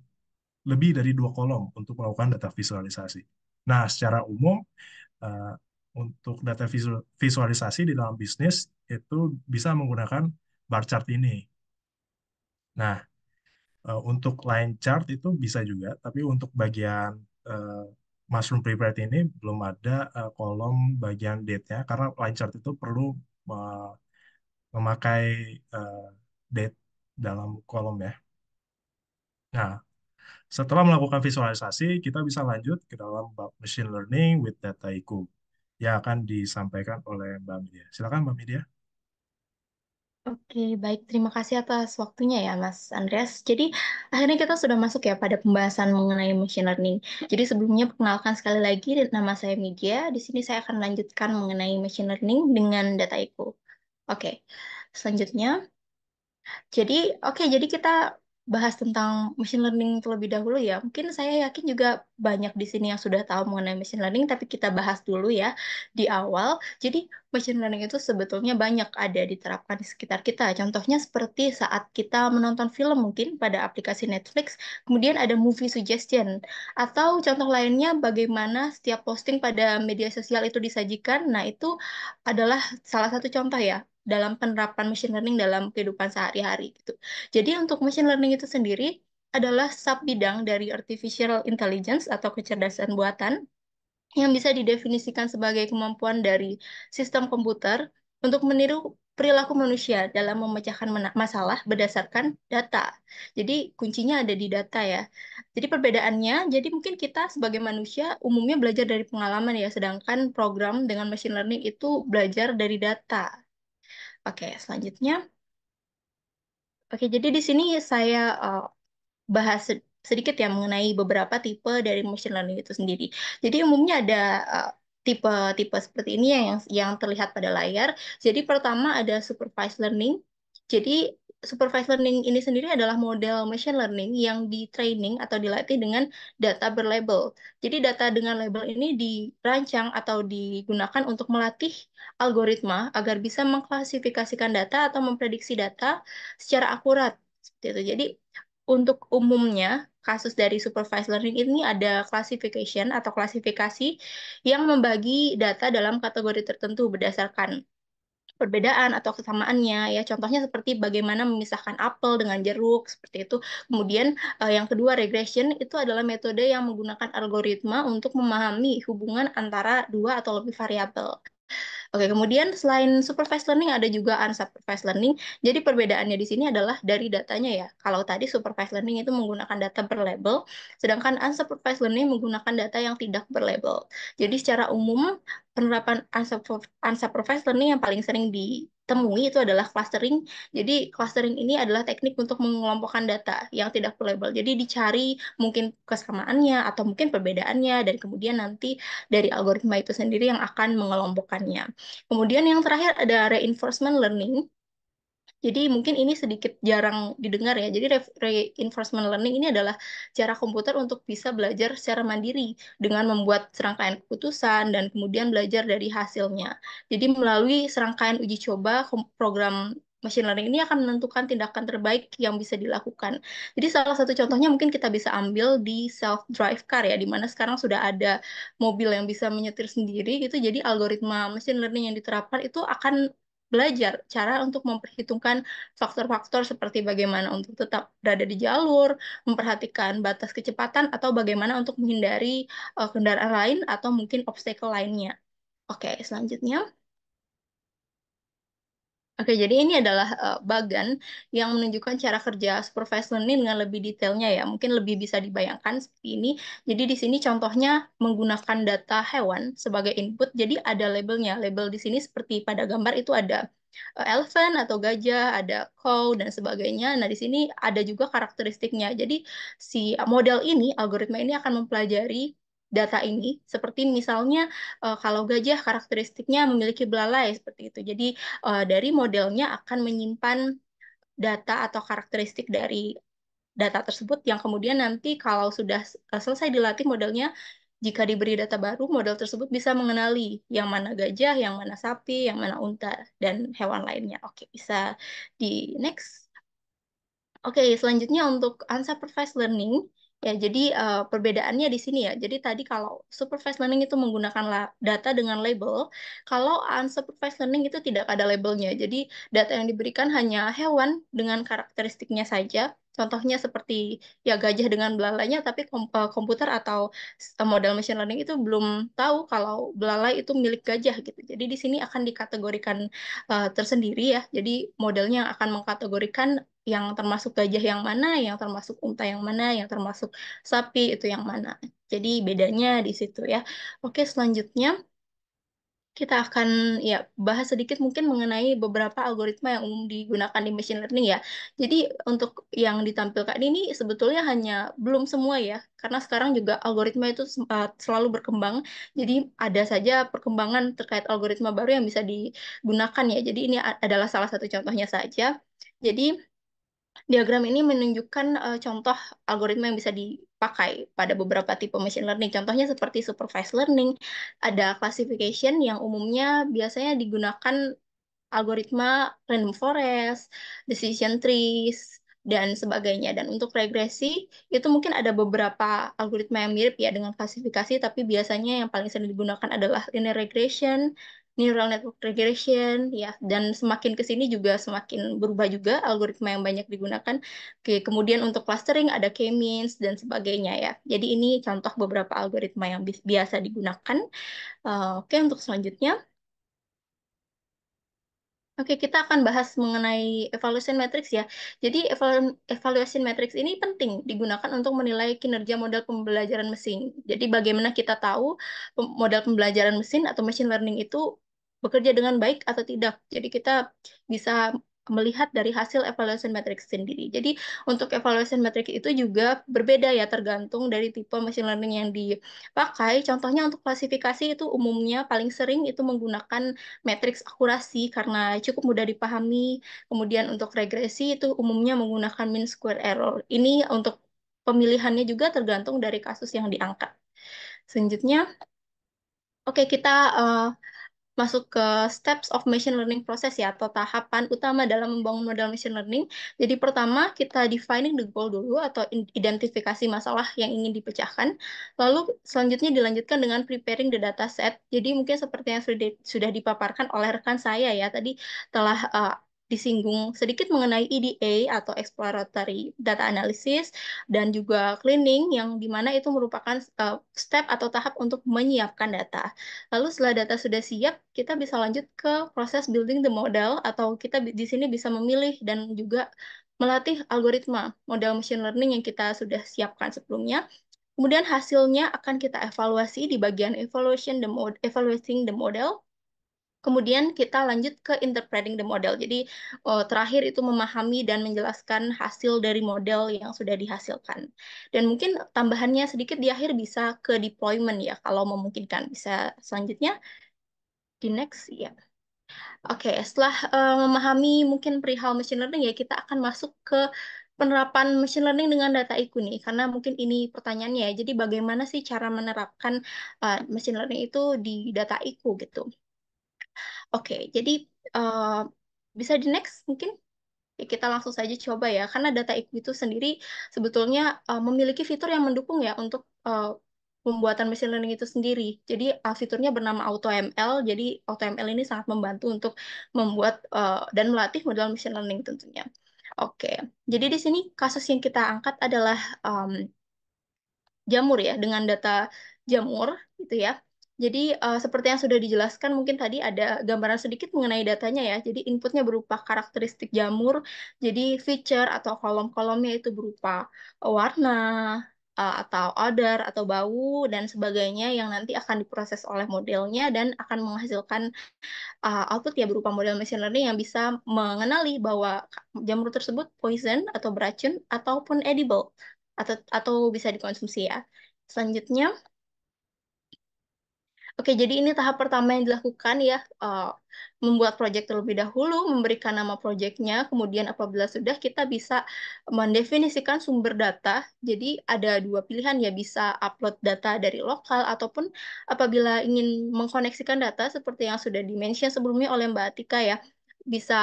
Speaker 2: lebih dari dua kolom untuk melakukan data visualisasi. Nah, secara umum uh, untuk data visualisasi di dalam bisnis itu bisa menggunakan bar chart ini. Nah, uh, untuk line chart itu bisa juga, tapi untuk bagian uh, Mushroom Prepared ini belum ada uh, kolom bagian date-nya karena line chart itu perlu uh, memakai uh, date dalam kolom ya. Nah, setelah melakukan visualisasi, kita bisa lanjut ke dalam bab machine learning with data IQ yang akan disampaikan oleh Mbak Media. Silakan Mbak Media.
Speaker 5: Oke, baik. Terima kasih atas waktunya ya, Mas Andreas. Jadi, akhirnya kita sudah masuk ya pada pembahasan mengenai machine learning. Jadi, sebelumnya perkenalkan sekali lagi, nama saya Media. Di sini saya akan lanjutkan mengenai machine learning dengan dataiku. Oke, selanjutnya. Jadi, oke, jadi kita bahas tentang machine learning terlebih dahulu ya. Mungkin saya yakin juga banyak di sini yang sudah tahu mengenai machine learning, tapi kita bahas dulu ya di awal. Jadi machine learning itu sebetulnya banyak ada diterapkan di sekitar kita. Contohnya seperti saat kita menonton film mungkin pada aplikasi Netflix, kemudian ada movie suggestion. Atau contoh lainnya bagaimana setiap posting pada media sosial itu disajikan. Nah itu adalah salah satu contoh ya dalam penerapan machine learning dalam kehidupan sehari-hari gitu. Jadi untuk machine learning itu sendiri adalah sub bidang dari artificial intelligence atau kecerdasan buatan yang bisa didefinisikan sebagai kemampuan dari sistem komputer untuk meniru perilaku manusia dalam memecahkan masalah berdasarkan data. Jadi kuncinya ada di data ya. Jadi perbedaannya, jadi mungkin kita sebagai manusia umumnya belajar dari pengalaman ya, sedangkan program dengan machine learning itu belajar dari data Oke, selanjutnya. Oke, jadi di sini saya uh, bahas sedikit ya mengenai beberapa tipe dari machine learning itu sendiri. Jadi umumnya ada eh, tipe tipe-tipe seperti ini ya yang yang terlihat pada layar. Jadi pertama ada supervised learning. Jadi supervised learning ini sendiri adalah model machine learning yang di training atau dilatih dengan data berlabel. Jadi data dengan label ini dirancang atau digunakan untuk melatih algoritma agar bisa mengklasifikasikan data atau memprediksi data secara akurat. Jadi untuk umumnya kasus dari supervised learning ini ada classification atau klasifikasi yang membagi data dalam kategori tertentu berdasarkan perbedaan atau kesamaannya ya contohnya seperti bagaimana memisahkan apel dengan jeruk seperti itu kemudian uh, yang kedua regression itu adalah metode yang menggunakan algoritma untuk memahami hubungan antara dua atau lebih variabel Oke, kemudian selain supervised learning ada juga unsupervised learning. Jadi perbedaannya di sini adalah dari datanya ya. Kalau tadi supervised learning itu menggunakan data berlabel, sedangkan unsupervised learning menggunakan data yang tidak berlabel. Jadi secara umum penerapan unsupervised learning yang paling sering di temui itu adalah clustering. Jadi clustering ini adalah teknik untuk mengelompokkan data yang tidak label. Jadi dicari mungkin kesamaannya atau mungkin perbedaannya dan kemudian nanti dari algoritma itu sendiri yang akan mengelompokkannya. Kemudian yang terakhir ada reinforcement learning. Jadi mungkin ini sedikit jarang didengar ya. Jadi reinforcement learning ini adalah cara komputer untuk bisa belajar secara mandiri dengan membuat serangkaian keputusan dan kemudian belajar dari hasilnya. Jadi melalui serangkaian uji coba program machine learning ini akan menentukan tindakan terbaik yang bisa dilakukan. Jadi salah satu contohnya mungkin kita bisa ambil di self drive car ya, di mana sekarang sudah ada mobil yang bisa menyetir sendiri gitu. Jadi algoritma machine learning yang diterapkan itu akan belajar cara untuk memperhitungkan faktor-faktor seperti bagaimana untuk tetap berada di jalur, memperhatikan batas kecepatan, atau bagaimana untuk menghindari eh, kendaraan lain atau mungkin obstacle lainnya. Oke, selanjutnya. Oke, jadi ini adalah uh, bagan yang menunjukkan cara kerja supervised learning dengan lebih detailnya ya. Mungkin lebih bisa dibayangkan seperti ini. Jadi di sini contohnya menggunakan data hewan sebagai input. Jadi ada labelnya. Label di sini seperti pada gambar itu ada uh, elephant atau gajah, ada cow dan sebagainya. Nah, di sini ada juga karakteristiknya. Jadi si model ini, algoritma ini akan mempelajari data ini seperti misalnya uh, kalau gajah karakteristiknya memiliki belalai seperti itu. Jadi uh, dari modelnya akan menyimpan data atau karakteristik dari data tersebut yang kemudian nanti kalau sudah eh, selesai dilatih modelnya jika diberi data baru model tersebut bisa mengenali yang mana gajah, yang mana sapi, yang mana unta dan hewan lainnya. Oke, bisa di next. Oke, selanjutnya untuk unsupervised learning. Ya, jadi uh, perbedaannya di sini ya. Jadi tadi kalau supervised learning itu menggunakan data dengan label, kalau unsupervised learning itu tidak ada labelnya. Jadi data yang diberikan hanya hewan dengan karakteristiknya saja. Contohnya seperti ya gajah dengan belalainya, tapi kom eh, komputer atau eh, model machine learning itu belum tahu kalau belalai itu milik gajah gitu. Jadi di sini akan dikategorikan uh, tersendiri ya. Jadi modelnya akan mengkategorikan yang termasuk gajah yang mana, yang termasuk unta yang mana, yang termasuk sapi itu yang mana. Jadi bedanya di situ ya. Oke, selanjutnya kita akan ya bahas sedikit mungkin mengenai beberapa algoritma yang umum digunakan di machine learning ya. Jadi untuk yang ditampilkan ini sebetulnya hanya belum semua ya, karena sekarang juga algoritma itu eh, selalu berkembang. Jadi ada saja perkembangan terkait algoritma baru yang bisa digunakan ya. Jadi ini adalah salah satu contohnya saja. Jadi Diagram ini menunjukkan uh, contoh algoritma yang bisa dipakai pada beberapa tipe machine learning. Contohnya seperti supervised learning, ada classification yang umumnya biasanya digunakan algoritma random forest, decision trees, dan sebagainya. Dan untuk regresi, itu mungkin ada beberapa algoritma yang mirip ya dengan klasifikasi, tapi biasanya yang paling sering digunakan adalah linear regression, neural network regression ya dan semakin ke sini juga semakin berubah juga algoritma yang banyak digunakan. Oke, kemudian untuk clustering ada k-means dan sebagainya ya. Jadi ini contoh beberapa algoritma yang biasa digunakan. Uh, oke, untuk selanjutnya Oke, kita akan bahas mengenai evaluation matrix ya. Jadi evaluation matrix ini penting digunakan untuk menilai kinerja model pembelajaran mesin. Jadi bagaimana kita tahu model pembelajaran mesin atau machine learning itu bekerja dengan baik atau tidak. Jadi kita bisa melihat dari hasil evaluation matrix sendiri. Jadi untuk evaluation matrix itu juga berbeda ya tergantung dari tipe machine learning yang dipakai. Contohnya untuk klasifikasi itu umumnya paling sering itu menggunakan matrix akurasi karena cukup mudah dipahami. Kemudian untuk regresi itu umumnya menggunakan mean square error. Ini untuk pemilihannya juga tergantung dari kasus yang diangkat. Selanjutnya, oke okay, kita uh, masuk ke steps of machine learning process ya atau tahapan utama dalam membangun model machine learning. Jadi pertama kita defining the goal dulu atau identifikasi masalah yang ingin dipecahkan. Lalu selanjutnya dilanjutkan dengan preparing the data set. Jadi mungkin seperti yang sudah dipaparkan oleh rekan saya ya tadi telah uh, disinggung sedikit mengenai EDA atau Exploratory Data Analysis dan juga Cleaning yang dimana itu merupakan uh, step atau tahap untuk menyiapkan data. Lalu setelah data sudah siap, kita bisa lanjut ke proses building the model atau kita di sini bisa memilih dan juga melatih algoritma model machine learning yang kita sudah siapkan sebelumnya. Kemudian hasilnya akan kita evaluasi di bagian evaluation the mod evaluating the model Kemudian kita lanjut ke interpreting the model. Jadi uh, terakhir itu memahami dan menjelaskan hasil dari model yang sudah dihasilkan. Dan mungkin tambahannya sedikit di akhir bisa ke deployment ya kalau memungkinkan. Bisa selanjutnya di next ya. Yeah. Oke, okay, setelah uh, memahami mungkin perihal machine learning ya kita akan masuk ke penerapan machine learning dengan data IQ nih, karena mungkin ini pertanyaannya ya. Jadi bagaimana sih cara menerapkan uh, machine learning itu di data IQ gitu? Oke, jadi uh, bisa di next mungkin ya kita langsung saja coba ya, karena data itu sendiri sebetulnya uh, memiliki fitur yang mendukung ya untuk uh, pembuatan machine learning itu sendiri. Jadi uh, fiturnya bernama AutoML. Jadi AutoML ini sangat membantu untuk membuat uh, dan melatih model machine learning tentunya. Oke, jadi di sini kasus yang kita angkat adalah um, jamur ya dengan data jamur gitu ya. Jadi uh, seperti yang sudah dijelaskan mungkin tadi ada gambaran sedikit mengenai datanya ya. Jadi inputnya berupa karakteristik jamur, jadi feature atau kolom-kolomnya itu berupa warna uh, atau odor atau bau dan sebagainya yang nanti akan diproses oleh modelnya dan akan menghasilkan uh, output ya berupa model machine learning yang bisa mengenali bahwa jamur tersebut poison atau beracun ataupun edible atau atau bisa dikonsumsi ya. Selanjutnya Oke, jadi ini tahap pertama yang dilakukan ya, uh, membuat proyek terlebih dahulu, memberikan nama proyeknya, kemudian apabila sudah kita bisa mendefinisikan sumber data. Jadi ada dua pilihan ya, bisa upload data dari lokal ataupun apabila ingin mengkoneksikan data seperti yang sudah dimention sebelumnya oleh Mbak Atika ya, bisa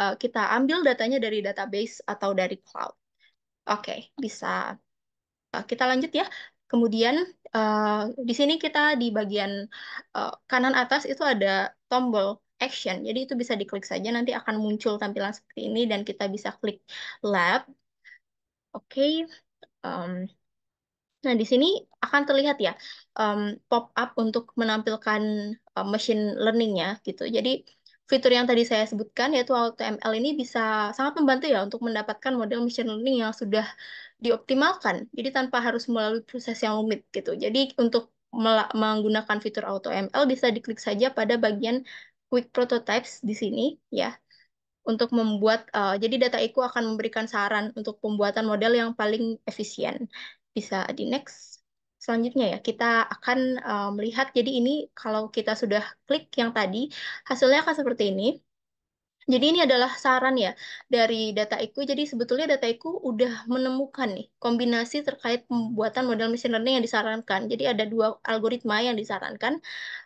Speaker 5: uh, kita ambil datanya dari database atau dari cloud. Oke, bisa kita lanjut ya. Kemudian uh, di sini kita di bagian uh, kanan atas itu ada tombol action. Jadi itu bisa diklik saja nanti akan muncul tampilan seperti ini dan kita bisa klik lab. Oke. Okay. Um, Nah, di sini akan terlihat ya um, pop up untuk menampilkan uh, machine learningnya gitu. Jadi fitur yang tadi saya sebutkan yaitu AutoML ini bisa sangat membantu ya untuk mendapatkan model machine learning yang sudah dioptimalkan. Jadi tanpa harus melalui proses yang rumit gitu. Jadi untuk menggunakan fitur auto ML bisa diklik saja pada bagian quick prototypes di sini ya. Untuk membuat uh, jadi data Eko akan memberikan saran untuk pembuatan model yang paling efisien. Bisa di next. Selanjutnya ya, kita akan uh, melihat jadi ini kalau kita sudah klik yang tadi, hasilnya akan seperti ini. Jadi ini adalah saran ya dari dataiku. Jadi sebetulnya dataiku udah menemukan nih kombinasi terkait pembuatan model machine learning yang disarankan. Jadi ada dua algoritma yang disarankan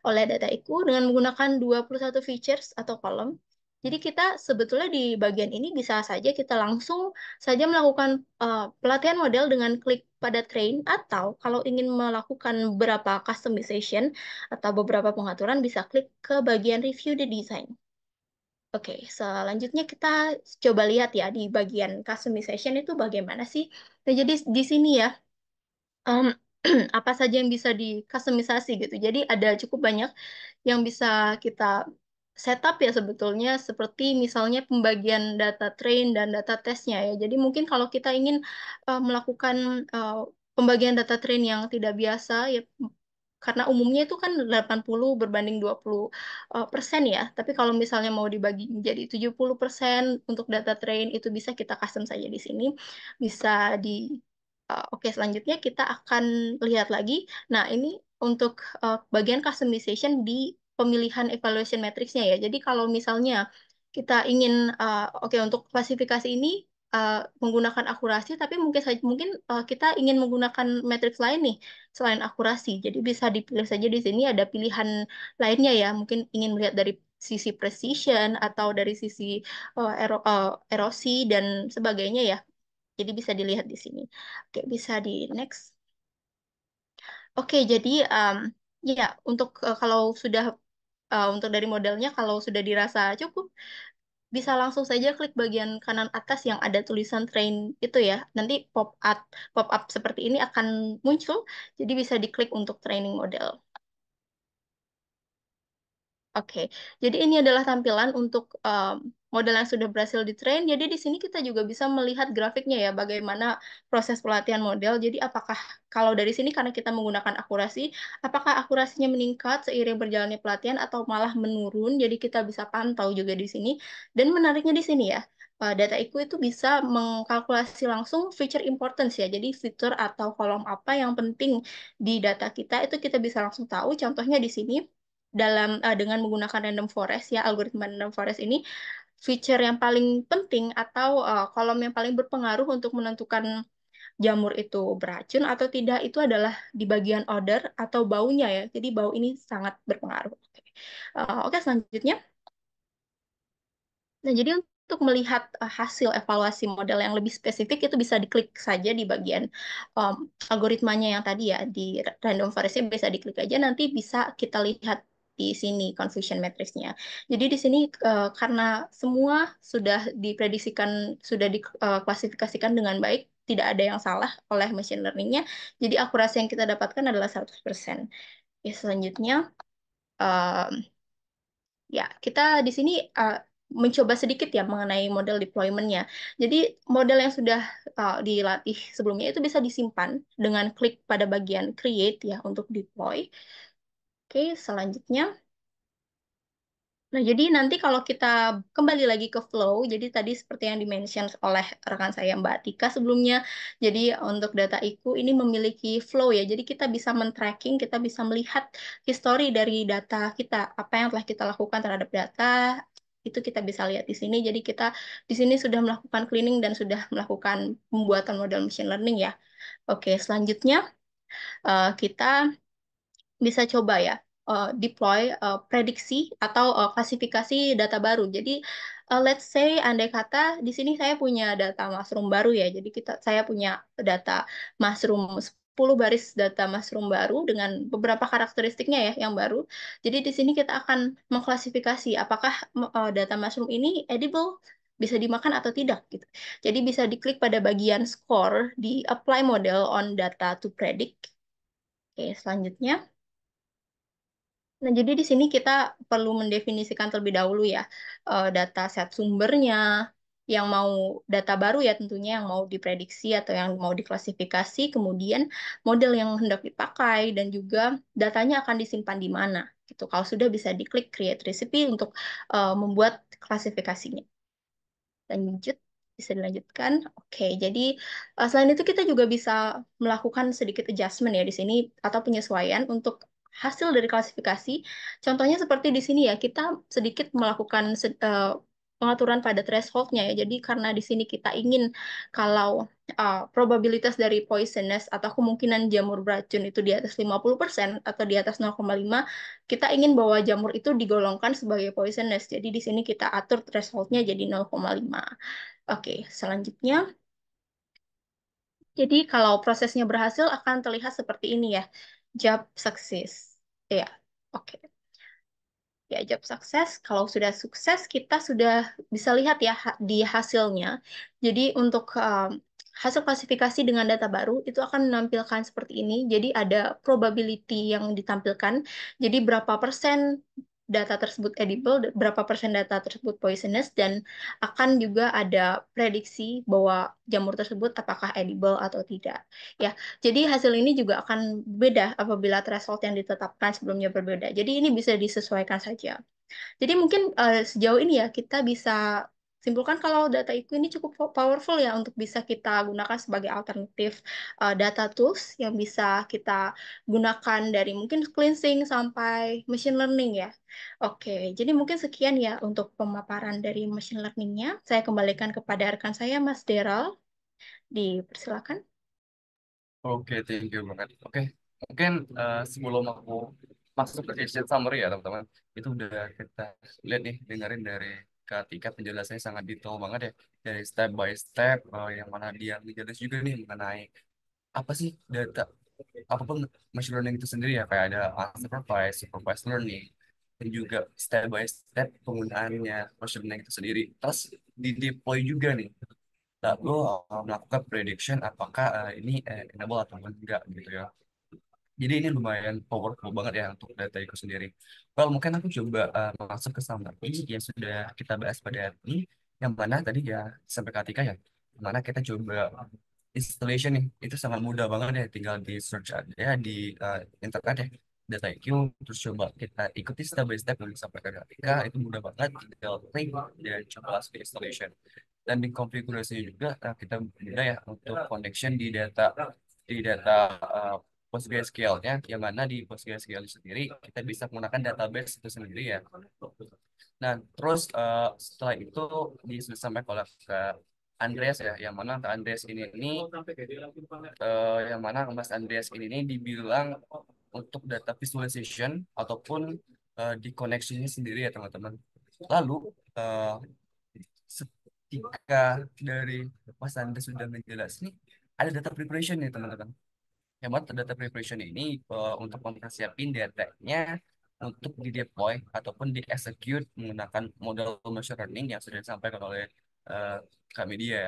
Speaker 5: oleh dataiku dengan menggunakan 21 features atau kolom. Jadi kita sebetulnya di bagian ini bisa saja kita langsung saja melakukan uh, pelatihan model dengan klik pada train atau kalau ingin melakukan beberapa customization atau beberapa pengaturan bisa klik ke bagian review the design. Oke, selanjutnya kita coba lihat ya di bagian customization itu bagaimana sih. Nah, jadi di sini ya, um, apa saja yang bisa di customisasi gitu. Jadi ada cukup banyak yang bisa kita setup ya sebetulnya seperti misalnya pembagian data train dan data testnya ya. Jadi mungkin kalau kita ingin uh, melakukan uh, pembagian data train yang tidak biasa ya karena umumnya itu kan 80 berbanding 20 eh, persen ya. Tapi kalau misalnya mau dibagi menjadi 70 persen untuk data train itu bisa kita custom saja di sini. Bisa di uh, Oke, selanjutnya kita akan lihat lagi. Nah, ini untuk uh, bagian customization di pemilihan evaluation matrixnya ya. Jadi kalau misalnya kita ingin, uh, oke okay, untuk klasifikasi ini Eh, menggunakan akurasi, tapi mungkin mungkin uh, kita ingin menggunakan matriks lain nih selain akurasi. Jadi bisa dipilih saja di sini ada pilihan lainnya ya. Mungkin ingin melihat dari sisi precision atau dari sisi uh, ero uh, erosi dan sebagainya ya. Jadi bisa dilihat di sini. Oke, bisa di next. Oke, jadi um, ya untuk uh, kalau sudah uh, untuk dari modelnya kalau sudah dirasa cukup bisa langsung saja klik bagian kanan atas yang ada tulisan train itu ya. Nanti pop up pop up seperti ini akan muncul, jadi bisa diklik untuk training model. Oke, okay. jadi ini adalah tampilan untuk um, model yang sudah berhasil di train. Jadi di sini kita juga bisa melihat grafiknya ya, bagaimana proses pelatihan model. Jadi apakah kalau dari sini karena kita menggunakan akurasi, apakah akurasinya meningkat seiring berjalannya pelatihan atau malah menurun. Jadi kita bisa pantau juga di sini. Dan menariknya di sini ya, eh, data IQ itu bisa mengkalkulasi langsung feature importance ya. Jadi fitur atau kolom apa yang penting di data kita itu kita bisa langsung tahu. Contohnya di sini dalam uh, dengan menggunakan random forest ya algoritma random forest ini feature yang paling penting atau uh, kolom yang paling berpengaruh untuk menentukan jamur itu beracun atau tidak itu adalah di bagian odor atau baunya ya. Jadi bau ini sangat berpengaruh. Oke, uh, eh, okay, selanjutnya. Nah jadi untuk melihat eh, hasil evaluasi model yang lebih spesifik itu bisa diklik saja di bagian um, algoritmanya yang tadi ya di random forestnya bisa diklik aja nanti bisa kita lihat di sini confusion matrixnya. Jadi di sini uh, karena semua sudah diprediksikan, sudah diklasifikasikan eh, uh, dengan baik, tidak ada yang salah oleh machine learningnya. Jadi akurasi yang kita dapatkan adalah 100%. persen. Ya, selanjutnya, uh, ya kita di sini uh, mencoba sedikit ya mengenai model deploymentnya. Jadi model yang sudah uh, dilatih sebelumnya itu bisa disimpan dengan klik pada bagian create ya untuk deploy. Oke, selanjutnya. Nah, jadi nanti kalau kita kembali lagi ke flow, jadi tadi seperti yang dimention oleh rekan saya Mbak Tika sebelumnya, jadi untuk data IQ ini memiliki flow ya, jadi kita bisa men-tracking, kita bisa melihat histori dari data kita, apa yang telah kita lakukan terhadap data, itu kita bisa lihat di sini. Jadi kita di sini sudah melakukan cleaning dan sudah melakukan pembuatan model machine learning ya. Oke, selanjutnya eh, kita bisa coba ya uh, deploy uh, prediksi atau uh, klasifikasi data baru. Jadi uh, let's say andai kata di sini saya punya data mushroom baru ya. Jadi kita saya punya data mushroom 10 baris data mushroom baru dengan beberapa karakteristiknya ya yang baru. Jadi di sini kita akan mengklasifikasi apakah uh, data mushroom ini edible bisa dimakan atau tidak gitu. Jadi bisa diklik pada bagian score di apply model on data to predict. Oke, selanjutnya. Nah, jadi di sini kita perlu mendefinisikan terlebih dahulu ya eh, data set sumbernya, yang mau data baru ya tentunya yang mau diprediksi atau yang mau diklasifikasi, kemudian model yang hendak dipakai dan juga datanya akan disimpan di mana. Gitu. Kalau sudah bisa diklik create recipe untuk uh, membuat klasifikasinya. Lanjut bisa dilanjutkan. Oke, jadi uh, selain itu kita juga bisa melakukan sedikit adjustment ya di sini atau penyesuaian untuk hasil dari klasifikasi. Contohnya seperti di sini ya, kita sedikit melakukan uh, pengaturan pada thresholdnya ya. Jadi karena di sini kita ingin kalau uh, probabilitas dari poisonous atau kemungkinan jamur beracun itu di atas 50% atau di atas 0,5, kita ingin bahwa jamur itu digolongkan sebagai poisonous. Jadi di sini kita atur thresholdnya jadi 0,5. Oke, selanjutnya. Jadi kalau prosesnya berhasil akan terlihat seperti ini ya. Job sukses. Iya, oke. Ya, job sukses. Kalau sudah sukses, kita sudah bisa lihat ya di hasilnya. Jadi untuk um, hasil klasifikasi dengan data baru itu akan menampilkan seperti ini. Jadi ada probability yang ditampilkan. Jadi berapa persen data tersebut edible, berapa persen data tersebut poisonous, dan akan juga ada prediksi bahwa jamur tersebut apakah edible atau tidak. Ya, jadi hasil ini juga akan beda apabila threshold yang ditetapkan sebelumnya berbeda. Jadi ini bisa disesuaikan saja. Jadi mungkin uh, sejauh ini ya kita bisa simpulkan kalau data itu ini cukup powerful ya untuk bisa kita gunakan sebagai alternatif uh, data tools yang bisa kita gunakan dari mungkin cleansing sampai machine learning ya. Oke, jadi mungkin sekian ya untuk pemaparan dari machine learningnya. Saya kembalikan kepada rekan saya Mas Deral. Dipersilakan.
Speaker 1: Oke, okay, thank you banget. Oke, okay. mungkin uh, sebelum aku masuk ke session summary ya teman-teman, itu udah kita lihat nih dengerin dari ketika penjelasannya sangat detail banget ya dari step by step uh, yang mana dia menjelaskan juga nih mengenai apa sih data apapun machine learning itu sendiri ya kayak ada unsupervised, supervised learning dan juga step by step penggunaannya machine learning itu sendiri terus di deploy juga nih lalu uh, melakukan prediction apakah uh, ini enable atau enggak gitu ya jadi ini lumayan powerful banget ya untuk data itu sendiri. Well, mungkin aku coba uh, masuk ke summary yang sudah kita bahas pada hari ini, yang mana tadi ya sampai ketika ya, mana kita coba installation nih, itu sangat mudah banget ya, tinggal di search aja ya, di uh, internet ya, data IQ, terus coba kita ikuti step by step untuk sampai ke ketika itu mudah banget, tinggal klik dan coba langsung installation. Dan di konfigurasi juga eh, kita mudah ya untuk connection di data di data uh, PostgreSQL-nya, yang mana di PostgreSQL sendiri kita bisa menggunakan database itu sendiri ya. Nah, terus uh, setelah itu disampaikan oleh ke Andreas ya, yang mana ke Andreas ini ini
Speaker 2: uh, eh,
Speaker 1: yang mana Mas Andreas ini ini dibilang untuk data visualization ataupun uh, di connectionnya sendiri ya teman-teman. Lalu uh, ketika dari Mas Andreas sudah menjelaskan nih, ada data preparation nih teman-teman hemat data preparation ini uh, untuk mempersiapin datanya untuk di deploy ataupun di execute menggunakan model machine learning yang sudah disampaikan oleh uh, eh, kami dia. Ya.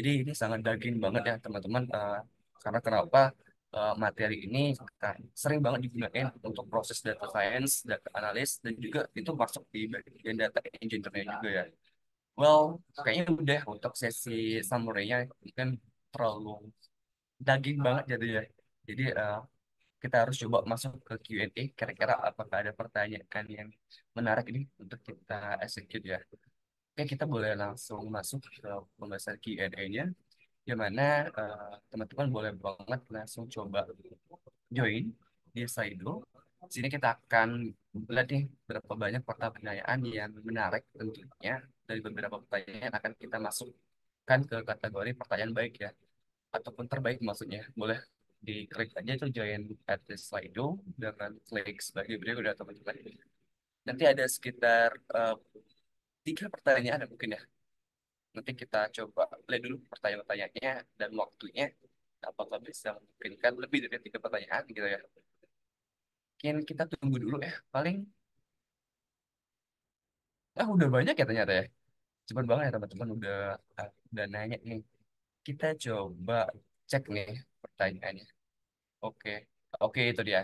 Speaker 1: Jadi ini sangat daging banget ya teman-teman uh, karena kenapa uh, materi ini kan, sering banget digunakan untuk proses data science, data analis dan juga itu masuk di bagian data engineering juga ya. Well, kayaknya udah untuk sesi summary-nya mungkin terlalu daging banget jadinya. Jadi uh, kita harus coba masuk ke Q&A. Kira-kira apakah ada pertanyaan yang menarik ini untuk kita execute ya. Oke, kita boleh langsung masuk ke pembahasan Q&A-nya. Di mana teman eh, teman-teman boleh banget langsung coba join di Saido. Di sini kita akan melihat nih berapa banyak pertanyaan yang menarik tentunya dari beberapa pertanyaan akan kita masukkan ke kategori pertanyaan baik ya ataupun terbaik maksudnya boleh di klik aja itu join at the Slido dengan klik sebagai berikut ya teman-teman nanti ada sekitar uh, tiga pertanyaan mungkin ya nanti kita coba lihat dulu pertanyaan-pertanyaannya dan waktunya apakah bisa memungkinkan lebih dari tiga pertanyaan gitu ya mungkin kita tunggu dulu ya paling ah udah banyak ya ternyata ya cuman banget ya teman-teman udah udah nanya nih kita coba cek nih pertanyaannya. Oke, oke itu dia.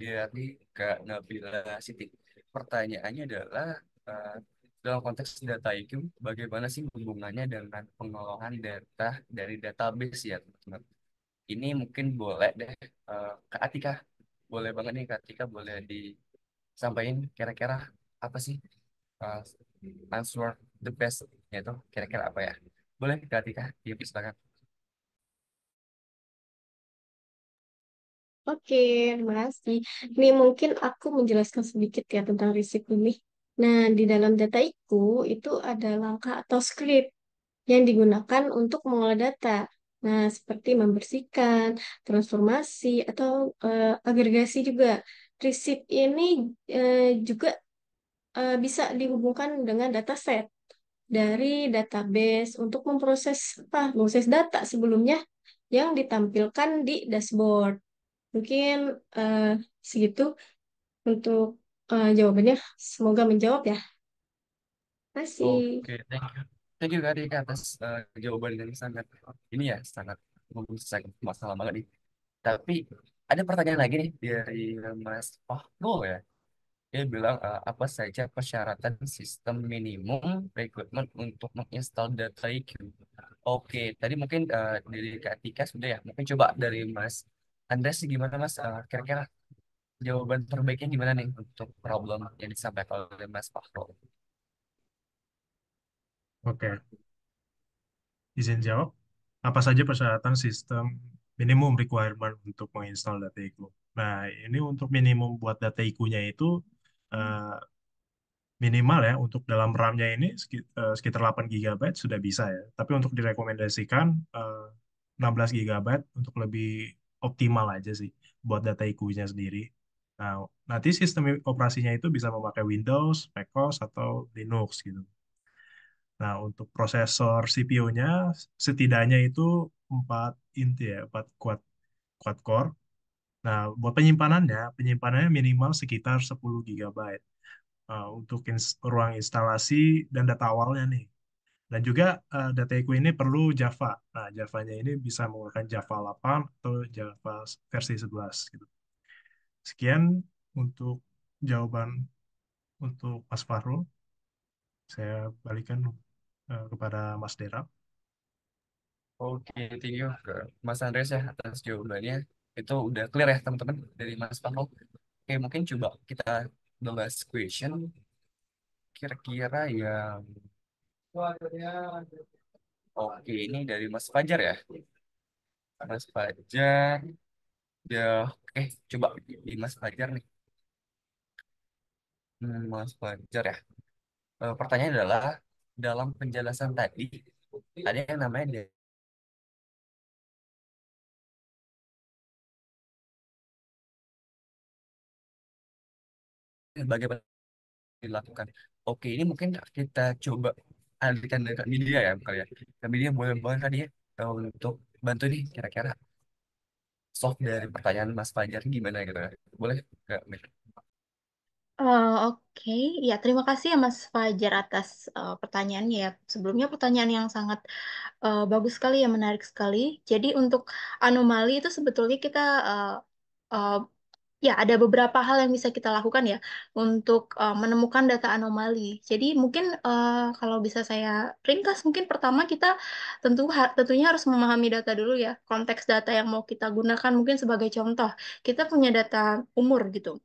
Speaker 1: Dari Kak Nabila Siti. Pertanyaannya adalah eh, dalam konteks data IQ, bagaimana sih hubungannya dengan pengolahan data dari database ya teman-teman? Ini mungkin boleh deh, eh, Kak Atika, boleh banget nih Kak Atika boleh disampaikan kira-kira apa sih uh, eh, answer the best yaitu kira-kira apa ya? Boleh Kak Tika, ya, silakan.
Speaker 3: Oke, terima kasih. Ini mungkin aku menjelaskan sedikit ya tentang risiko ini. Nah, di dalam data IQ itu ada langkah atau script yang digunakan untuk mengolah data. Nah, seperti membersihkan, transformasi, atau uh, agregasi juga. Risip ini uh, juga uh, bisa dihubungkan dengan dataset dari database untuk memproses apa? proses data sebelumnya yang ditampilkan di dashboard. Mungkin uh, segitu untuk uh, jawabannya. Semoga menjawab ya. Masih.
Speaker 1: Oke, okay, thank you. Thank you dari atas uh, jawaban yang sangat ini ya sangat menyelesaikan masalah banget nih. Tapi ada pertanyaan lagi nih dari Mas Fahrul ya dia bilang uh, apa saja persyaratan sistem minimum rekrutmen untuk menginstal data IQ. Oke, tadi mungkin uh, dari Kak Tika sudah ya. Mungkin coba dari Mas Andres gimana Mas kira eh, kira-kira jawaban terbaiknya gimana nih untuk problem yang disampaikan oleh Mas Fahrul?
Speaker 2: Oke, izin jawab. Apa saja persyaratan sistem minimum requirement untuk menginstal data IQ? Nah, ini untuk minimum buat data IQ-nya itu Hmm. Eh, minimal ya untuk dalam RAM-nya ini eh, sekitar 8 GB sudah bisa ya. Tapi untuk direkomendasikan 16 eh, GB untuk lebih optimal aja sih buat data IQ-nya sendiri. Nah, nanti sistem operasinya itu bisa memakai Windows, macOS atau Linux gitu. Nah, untuk prosesor CPU-nya setidaknya itu 4 inti ya, 4 quad quad core Nah, buat penyimpanannya, penyimpanannya minimal sekitar 10 GB uh, untuk ins ruang instalasi dan data awalnya nih. Dan juga uh, data eku ini perlu Java. Nah, Java nya ini bisa menggunakan Java 8 atau Java versi 11 gitu. Sekian untuk jawaban untuk Mas Fahru. Saya balikan uh, kepada Mas Dera. Oke, thank you Mas Andres ya atas jawabannya
Speaker 1: itu udah clear ya teman-teman dari Mas Panul. Oke mungkin coba kita the last question kira-kira yang Oke, ini dari Mas Fajar ya. Mas Fajar. Ya, oke, coba di Mas Fajar nih. Hmm, Mas Fajar ya. Eh, pertanyaannya pertanyaan adalah dalam penjelasan tadi
Speaker 4: ada yang namanya Eh, bagaimana
Speaker 1: dilakukan. Oke, ini mungkin kita coba alihkan dari Media ya, kali ya. Kak Media boleh boleh tadi ya, eh, untuk bantu nih kira-kira soft dari pertanyaan Mas Fajar gimana gitu ya. Boleh nggak? Media?
Speaker 5: Uh, eh, Oke, Ya terima kasih ya Mas Fajar atas uh, pertanyaannya ya. Sebelumnya pertanyaan yang sangat uh, bagus sekali ya, menarik sekali. Jadi untuk anomali itu sebetulnya kita uh, uh, Ya, ada beberapa hal yang bisa kita lakukan ya untuk uh, menemukan data anomali. Jadi mungkin uh, kalau bisa saya ringkas, mungkin pertama kita tentu ha- tentunya harus memahami data dulu ya, konteks data yang mau kita gunakan mungkin sebagai contoh, kita punya data umur gitu.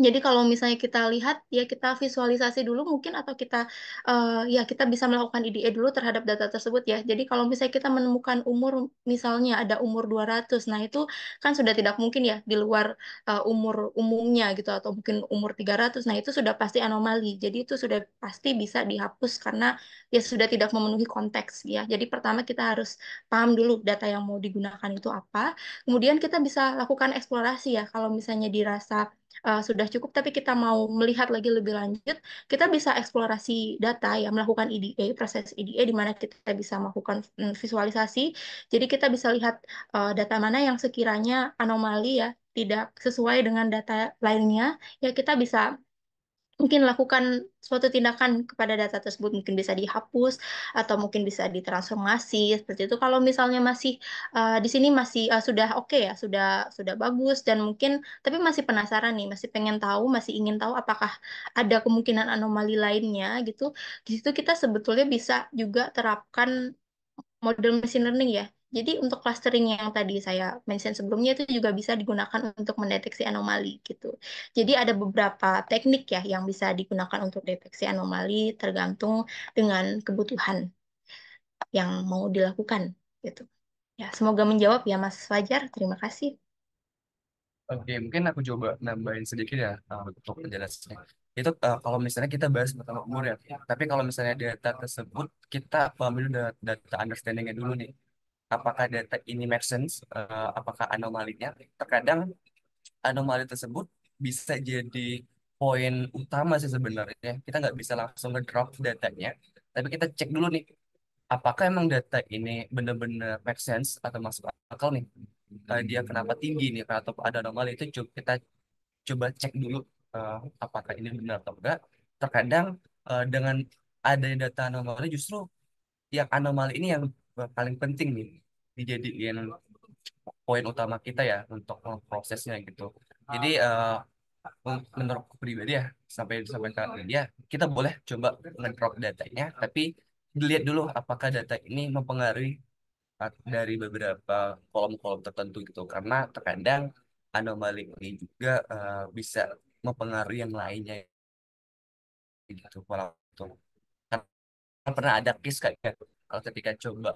Speaker 5: Jadi kalau misalnya kita lihat ya kita visualisasi dulu mungkin atau kita uh, ya kita bisa melakukan IDE dulu terhadap data tersebut ya. Jadi kalau misalnya kita menemukan umur misalnya ada umur 200. Nah, itu kan sudah tidak mungkin ya di luar uh, umur umumnya gitu atau mungkin umur 300. Nah, itu sudah pasti anomali. Jadi itu sudah pasti bisa dihapus karena ya sudah tidak memenuhi konteks ya. Jadi pertama kita harus paham dulu data yang mau digunakan itu apa. Kemudian kita bisa lakukan eksplorasi ya kalau misalnya dirasa uh, sudah cukup tapi kita mau melihat lagi lebih lanjut, kita bisa eksplorasi data ya melakukan EDA, proses EDA di mana kita bisa melakukan mm, visualisasi. Jadi kita bisa lihat uh, data mana yang sekiranya anomali ya tidak sesuai dengan data lainnya ya kita bisa mungkin lakukan suatu tindakan kepada data tersebut mungkin bisa dihapus atau mungkin bisa ditransformasi seperti itu kalau misalnya masih uh, di sini masih uh, sudah oke okay ya sudah sudah bagus dan mungkin tapi masih penasaran nih masih pengen tahu masih ingin tahu apakah ada kemungkinan anomali lainnya gitu di situ kita sebetulnya bisa juga terapkan model machine learning ya jadi untuk clustering yang tadi saya mention sebelumnya itu juga bisa digunakan untuk mendeteksi anomali gitu. Jadi ada beberapa teknik ya yang bisa digunakan untuk deteksi anomali tergantung dengan kebutuhan yang mau dilakukan gitu. Ya, semoga menjawab ya Mas Fajar. Terima kasih.
Speaker 1: Oke, mungkin aku coba nambahin sedikit ya eh, untuk penjelasannya. Itu uh, kalau misalnya kita bahas tentang umur ya, tapi kalau misalnya data tersebut kita ambil data understandingnya dulu nih apakah data ini make sense, uh, apakah anomalinya. Terkadang anomali tersebut bisa jadi poin utama sih sebenarnya. Kita nggak bisa langsung ngedrop datanya, tapi kita cek dulu nih, apakah emang data ini benar-benar make sense atau masuk akal nih. Uh, dia kenapa tinggi nih, atau ada anomali itu coba kita coba cek dulu uh, apakah ini benar atau enggak. Terkadang uh, dengan ada data anomali justru yang anomali ini yang paling penting nih dijadiin poin utama kita ya untuk prosesnya gitu. Jadi uh, menurut pribadi ya sampai disampaikan ya kita boleh coba ngedrop datanya tapi dilihat dulu apakah data ini mempengaruhi ah, dari beberapa kolom-kolom tertentu gitu karena terkadang anomali ini juga uh, bisa mempengaruhi yang lainnya gitu kalau itu karena pernah ada case kayak gitu, kalau
Speaker 4: ketika coba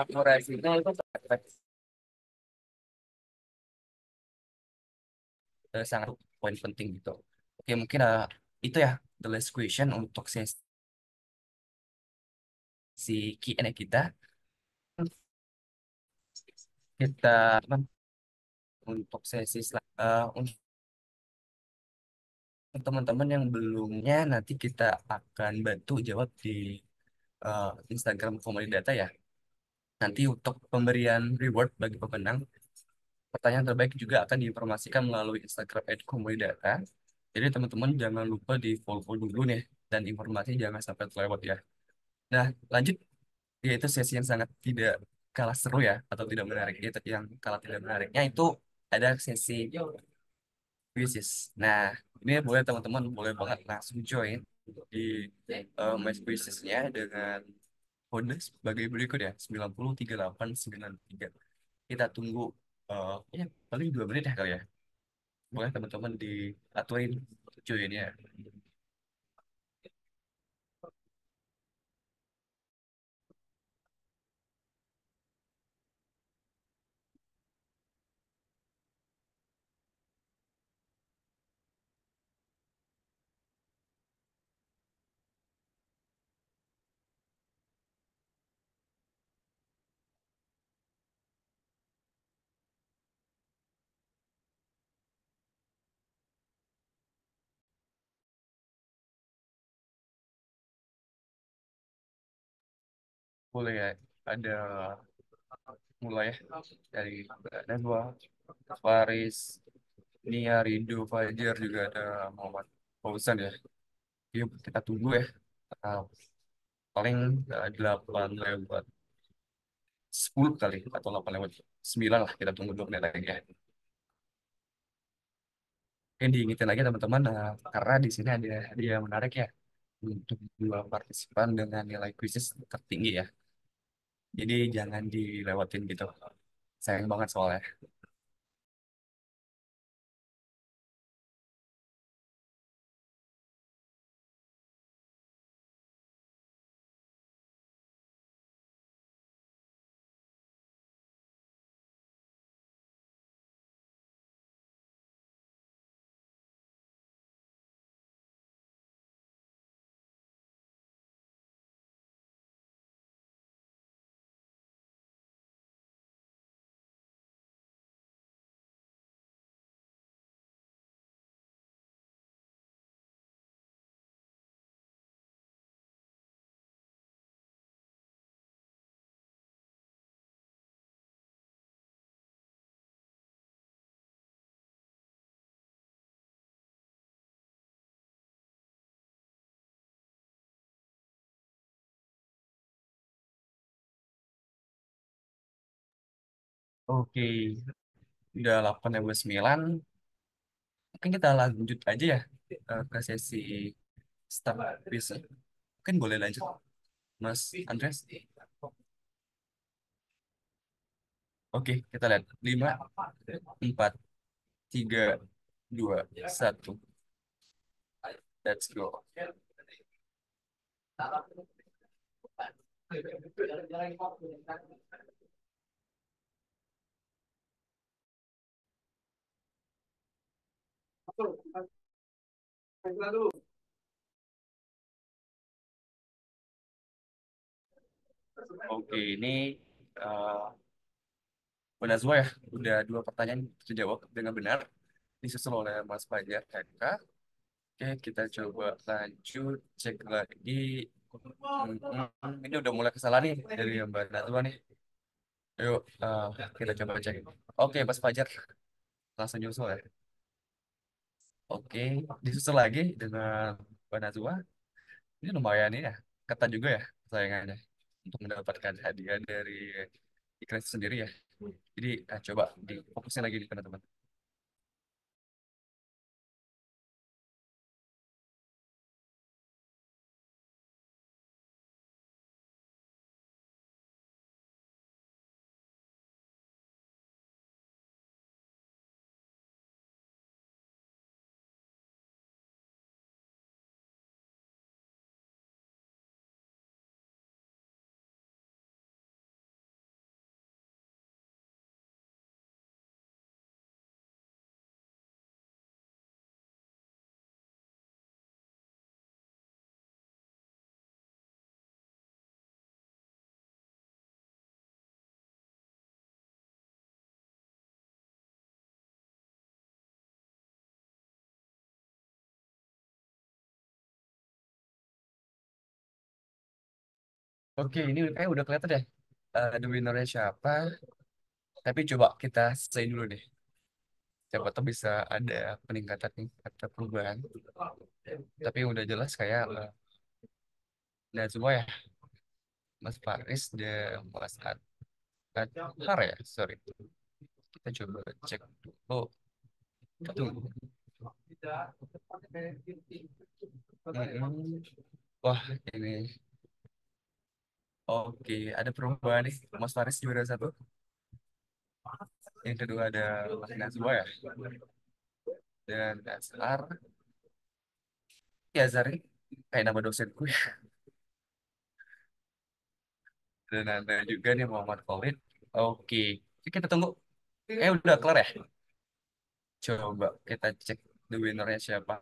Speaker 4: akurasinya itu sangat poin penting gitu. Oke mungkin uh, itu ya the last question untuk sesi Q&A kita. Kita
Speaker 1: untuk sesi uh, untuk teman-teman yang belumnya nanti kita akan bantu jawab di uh, Instagram Komunitas Data ya. Nanti untuk pemberian reward bagi pemenang, pertanyaan terbaik juga akan diinformasikan melalui Instagram komunidata. Jadi teman-teman jangan lupa di follow dulu nih dan informasi jangan sampai terlewat ya. Nah, lanjut yaitu sesi yang sangat tidak kalah seru ya atau tidak menarik yaitu yang kalah tidak menariknya itu ada sesi quizzes. Nah, ini boleh teman-teman boleh banget langsung join di uh, eh, mes bisnisnya dengan kode sebagai berikut ya 903893 kita tunggu uh, ya paling dua menit ya kali ya boleh teman-teman diaturin cuy ini ya boleh ya ada mulai ya dari Najwa, Faris, Nia, Rindu, Fajar juga ada Muhammad Fauzan ya. Yuk kita tunggu ya. Uh, paling delapan lewat sepuluh kali atau delapan lewat sembilan lah kita tunggu dua menit lagi ya. Ini diingetin lagi teman-teman uh, karena di sini ada dia menarik ya untuk dua partisipan dengan nilai kuisis tertinggi ya. Jadi jangan dilewatin gitu. Sayang
Speaker 4: banget soalnya. Oke,
Speaker 1: udah 8 sampai 9. Mungkin kita lanjut aja ya eh, ke sesi start bisa. Mungkin boleh lanjut, Mas Andres. Oke, kita lihat. 5, 4, 3, 2, 1. Let's go. Oke, ini uh, eh, Benazwa ya, udah dua pertanyaan terjawab dengan benar. Ini sesuai oleh Mas Fajar MK. Oke, kita coba lanjut cek lagi. Hmm, ini udah mulai kesalahan nih dari yang Mbak Nazwa nih. Yuk, eh, kita coba cek. Oke, Mas Fajar, langsung nyusul ya. Oke, disusul lagi dengan Mbak Ini lumayan ya, ketat juga ya sayangannya untuk mendapatkan hadiah dari Ikres sendiri ya. Jadi eh, coba coba fokusnya lagi di teman-teman. Oke, hmm. ini kayaknya eh, udah kelihatan deh Uh, the winnernya siapa. Tapi coba kita selesai dulu deh. Siapa tahu bisa ada peningkatan nih, atau perubahan.
Speaker 4: Tapi udah jelas kayak uh,
Speaker 1: dan semua ya Mas Faris dan Mas Ad Adhar ya, sorry. Kita coba cek oh Tunggu. Hmm. Wah, ini Oke, ada perubahan nih. Mas Faris juara satu. Yang kedua ada Mas Nazwa ya. Dan Azhar. Ya, Zari. kayak nama dosenku ya. Dan ada juga nih Muhammad Khalid. Oke, kita tunggu. Eh, udah kelar ya? Coba kita cek the winner-nya siapa.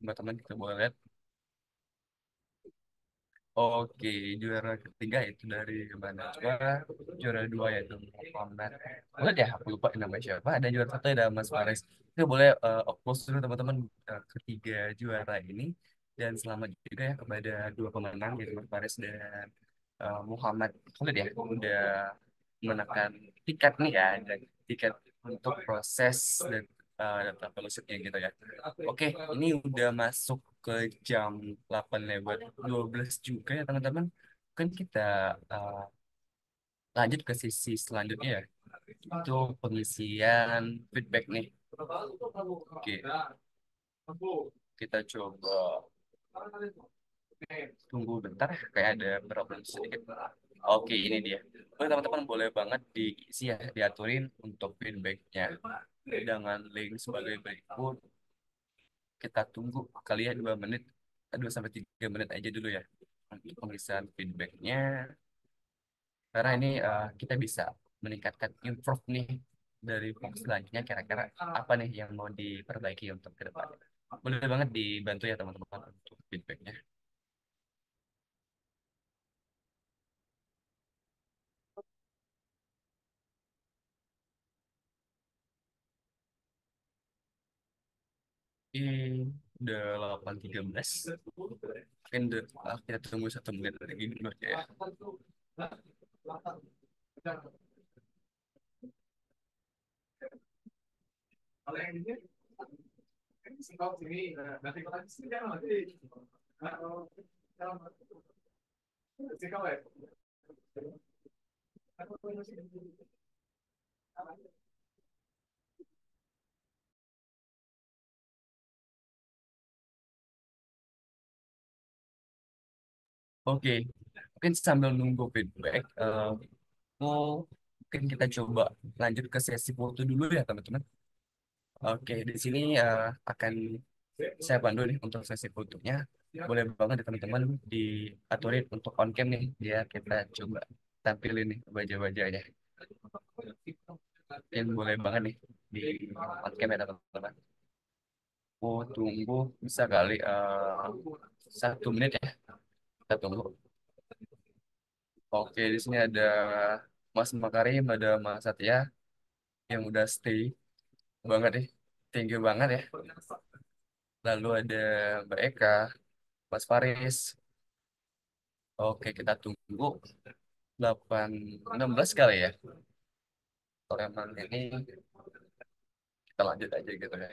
Speaker 1: Teman-teman, kita boleh lihat. Oke, juara ketiga itu dari coba juara dua yaitu Muhammad. Boleh ya, aku lupa namanya siapa. Dan juara satu ada Mas Faris. Itu boleh uh, oplos dulu teman-teman eh, ketiga juara ini. Dan selamat juga ya kepada dua pemenang yaitu Mas Fares dan uh, eh, Muhammad. boleh ya, udah menekan tiket nih ya dan tiket untuk proses dan uh, daftar fellowshipnya gitu ya. Oke, okay, ini udah masuk ke jam 8 lewat 12 juga ya teman-teman. Kan kita uh, lanjut ke sisi selanjutnya ya. Itu pengisian feedback nih. Oke. Okay. Kita coba tunggu bentar kayak ada problem sedikit. Oke, ini dia. Boleh teman-teman boleh banget diisi ya, diaturin untuk feedbacknya dengan link sebagai berikut. Kita tunggu kalian dua menit, dua sampai tiga menit aja dulu ya untuk pemeriksaan feedbacknya. Karena ini uh, kita bisa meningkatkan improve nih dari box selanjutnya kira-kira apa nih yang mau diperbaiki untuk kedepannya. Boleh banget dibantu ya teman-teman untuk feedbacknya. Hmm, udah 8.13 Kan udah akhirnya tunggu satu menit lagi di ya
Speaker 4: Kalau yang ini singkong sini, nanti kalau di Oke,
Speaker 1: mungkin sambil nunggu feedback, uh, mungkin kita coba lanjut ke sesi foto dulu ya teman-teman. Oke, di sini uh, akan saya pandu nih untuk sesi fotonya. Boleh banget ya teman-teman diaturin untuk on cam nih, ya kita coba tampilin nih wajah aja. Mungkin boleh banget nih di on cam ya teman-teman. Oh, tunggu bisa kali uh, satu menit ya. Kita tunggu. Oke, di sini ada Mas Makarim, ada Mas Satya yang udah stay banget nih, tinggi banget ya. Lalu ada Mbak Eka, Mas Faris. Oke, kita tunggu 8, 16 kali ya. Kalau emang ini kita lanjut aja gitu ya.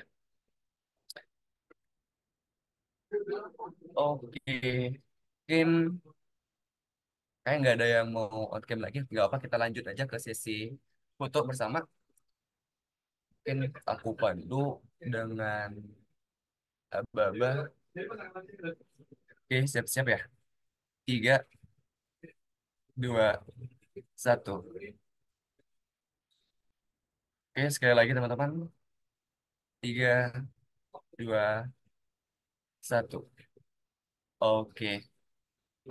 Speaker 1: Oke mungkin kayak nggak ada yang mau on cam lagi nggak apa kita lanjut aja ke sesi foto bersama mungkin aku pandu dengan Ababa oke siap-siap ya tiga dua satu oke sekali lagi teman-teman tiga dua satu oke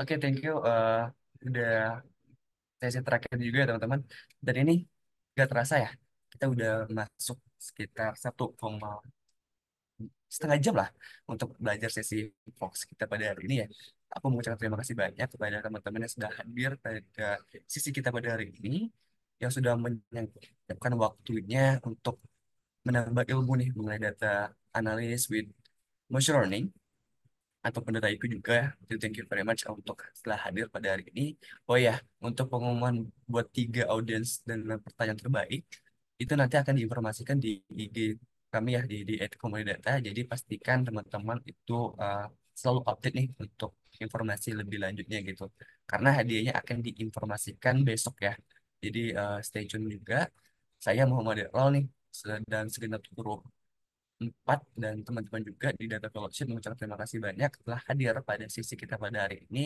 Speaker 1: Oke, thank you. Uh, udah sesi terakhir juga ya teman-teman. Dan ini gak terasa ya, kita udah masuk sekitar satu koma setengah jam lah untuk belajar sesi Fox kita pada hari ini ya. Aku mengucapkan terima kasih banyak kepada teman-teman yang sudah hadir pada sisi kita pada hari ini, yang sudah menyiapkan waktunya untuk menambah ilmu nih mengenai data analis with machine learning atau pendeta itu juga. thank you very much uh, untuk telah hadir pada hari ini. Oh ya, untuk pengumuman buat tiga audiens dan pertanyaan terbaik itu nanti akan diinformasikan di IG kami ya di di data Jadi pastikan teman-teman itu uh, selalu update nih untuk informasi lebih lanjutnya gitu. Karena hadiahnya akan diinformasikan besok ya. Jadi uh, stay tune juga. Saya Muhammad Erlal nih dan segenap guru 4 dan teman-teman juga di Data Fellowship mengucapkan terima kasih banyak telah hadir pada sisi kita pada hari ini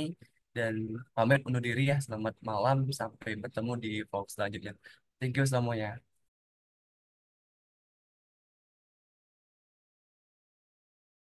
Speaker 1: dan pamit undur diri ya selamat malam sampai bertemu di vlog selanjutnya. Thank you semuanya.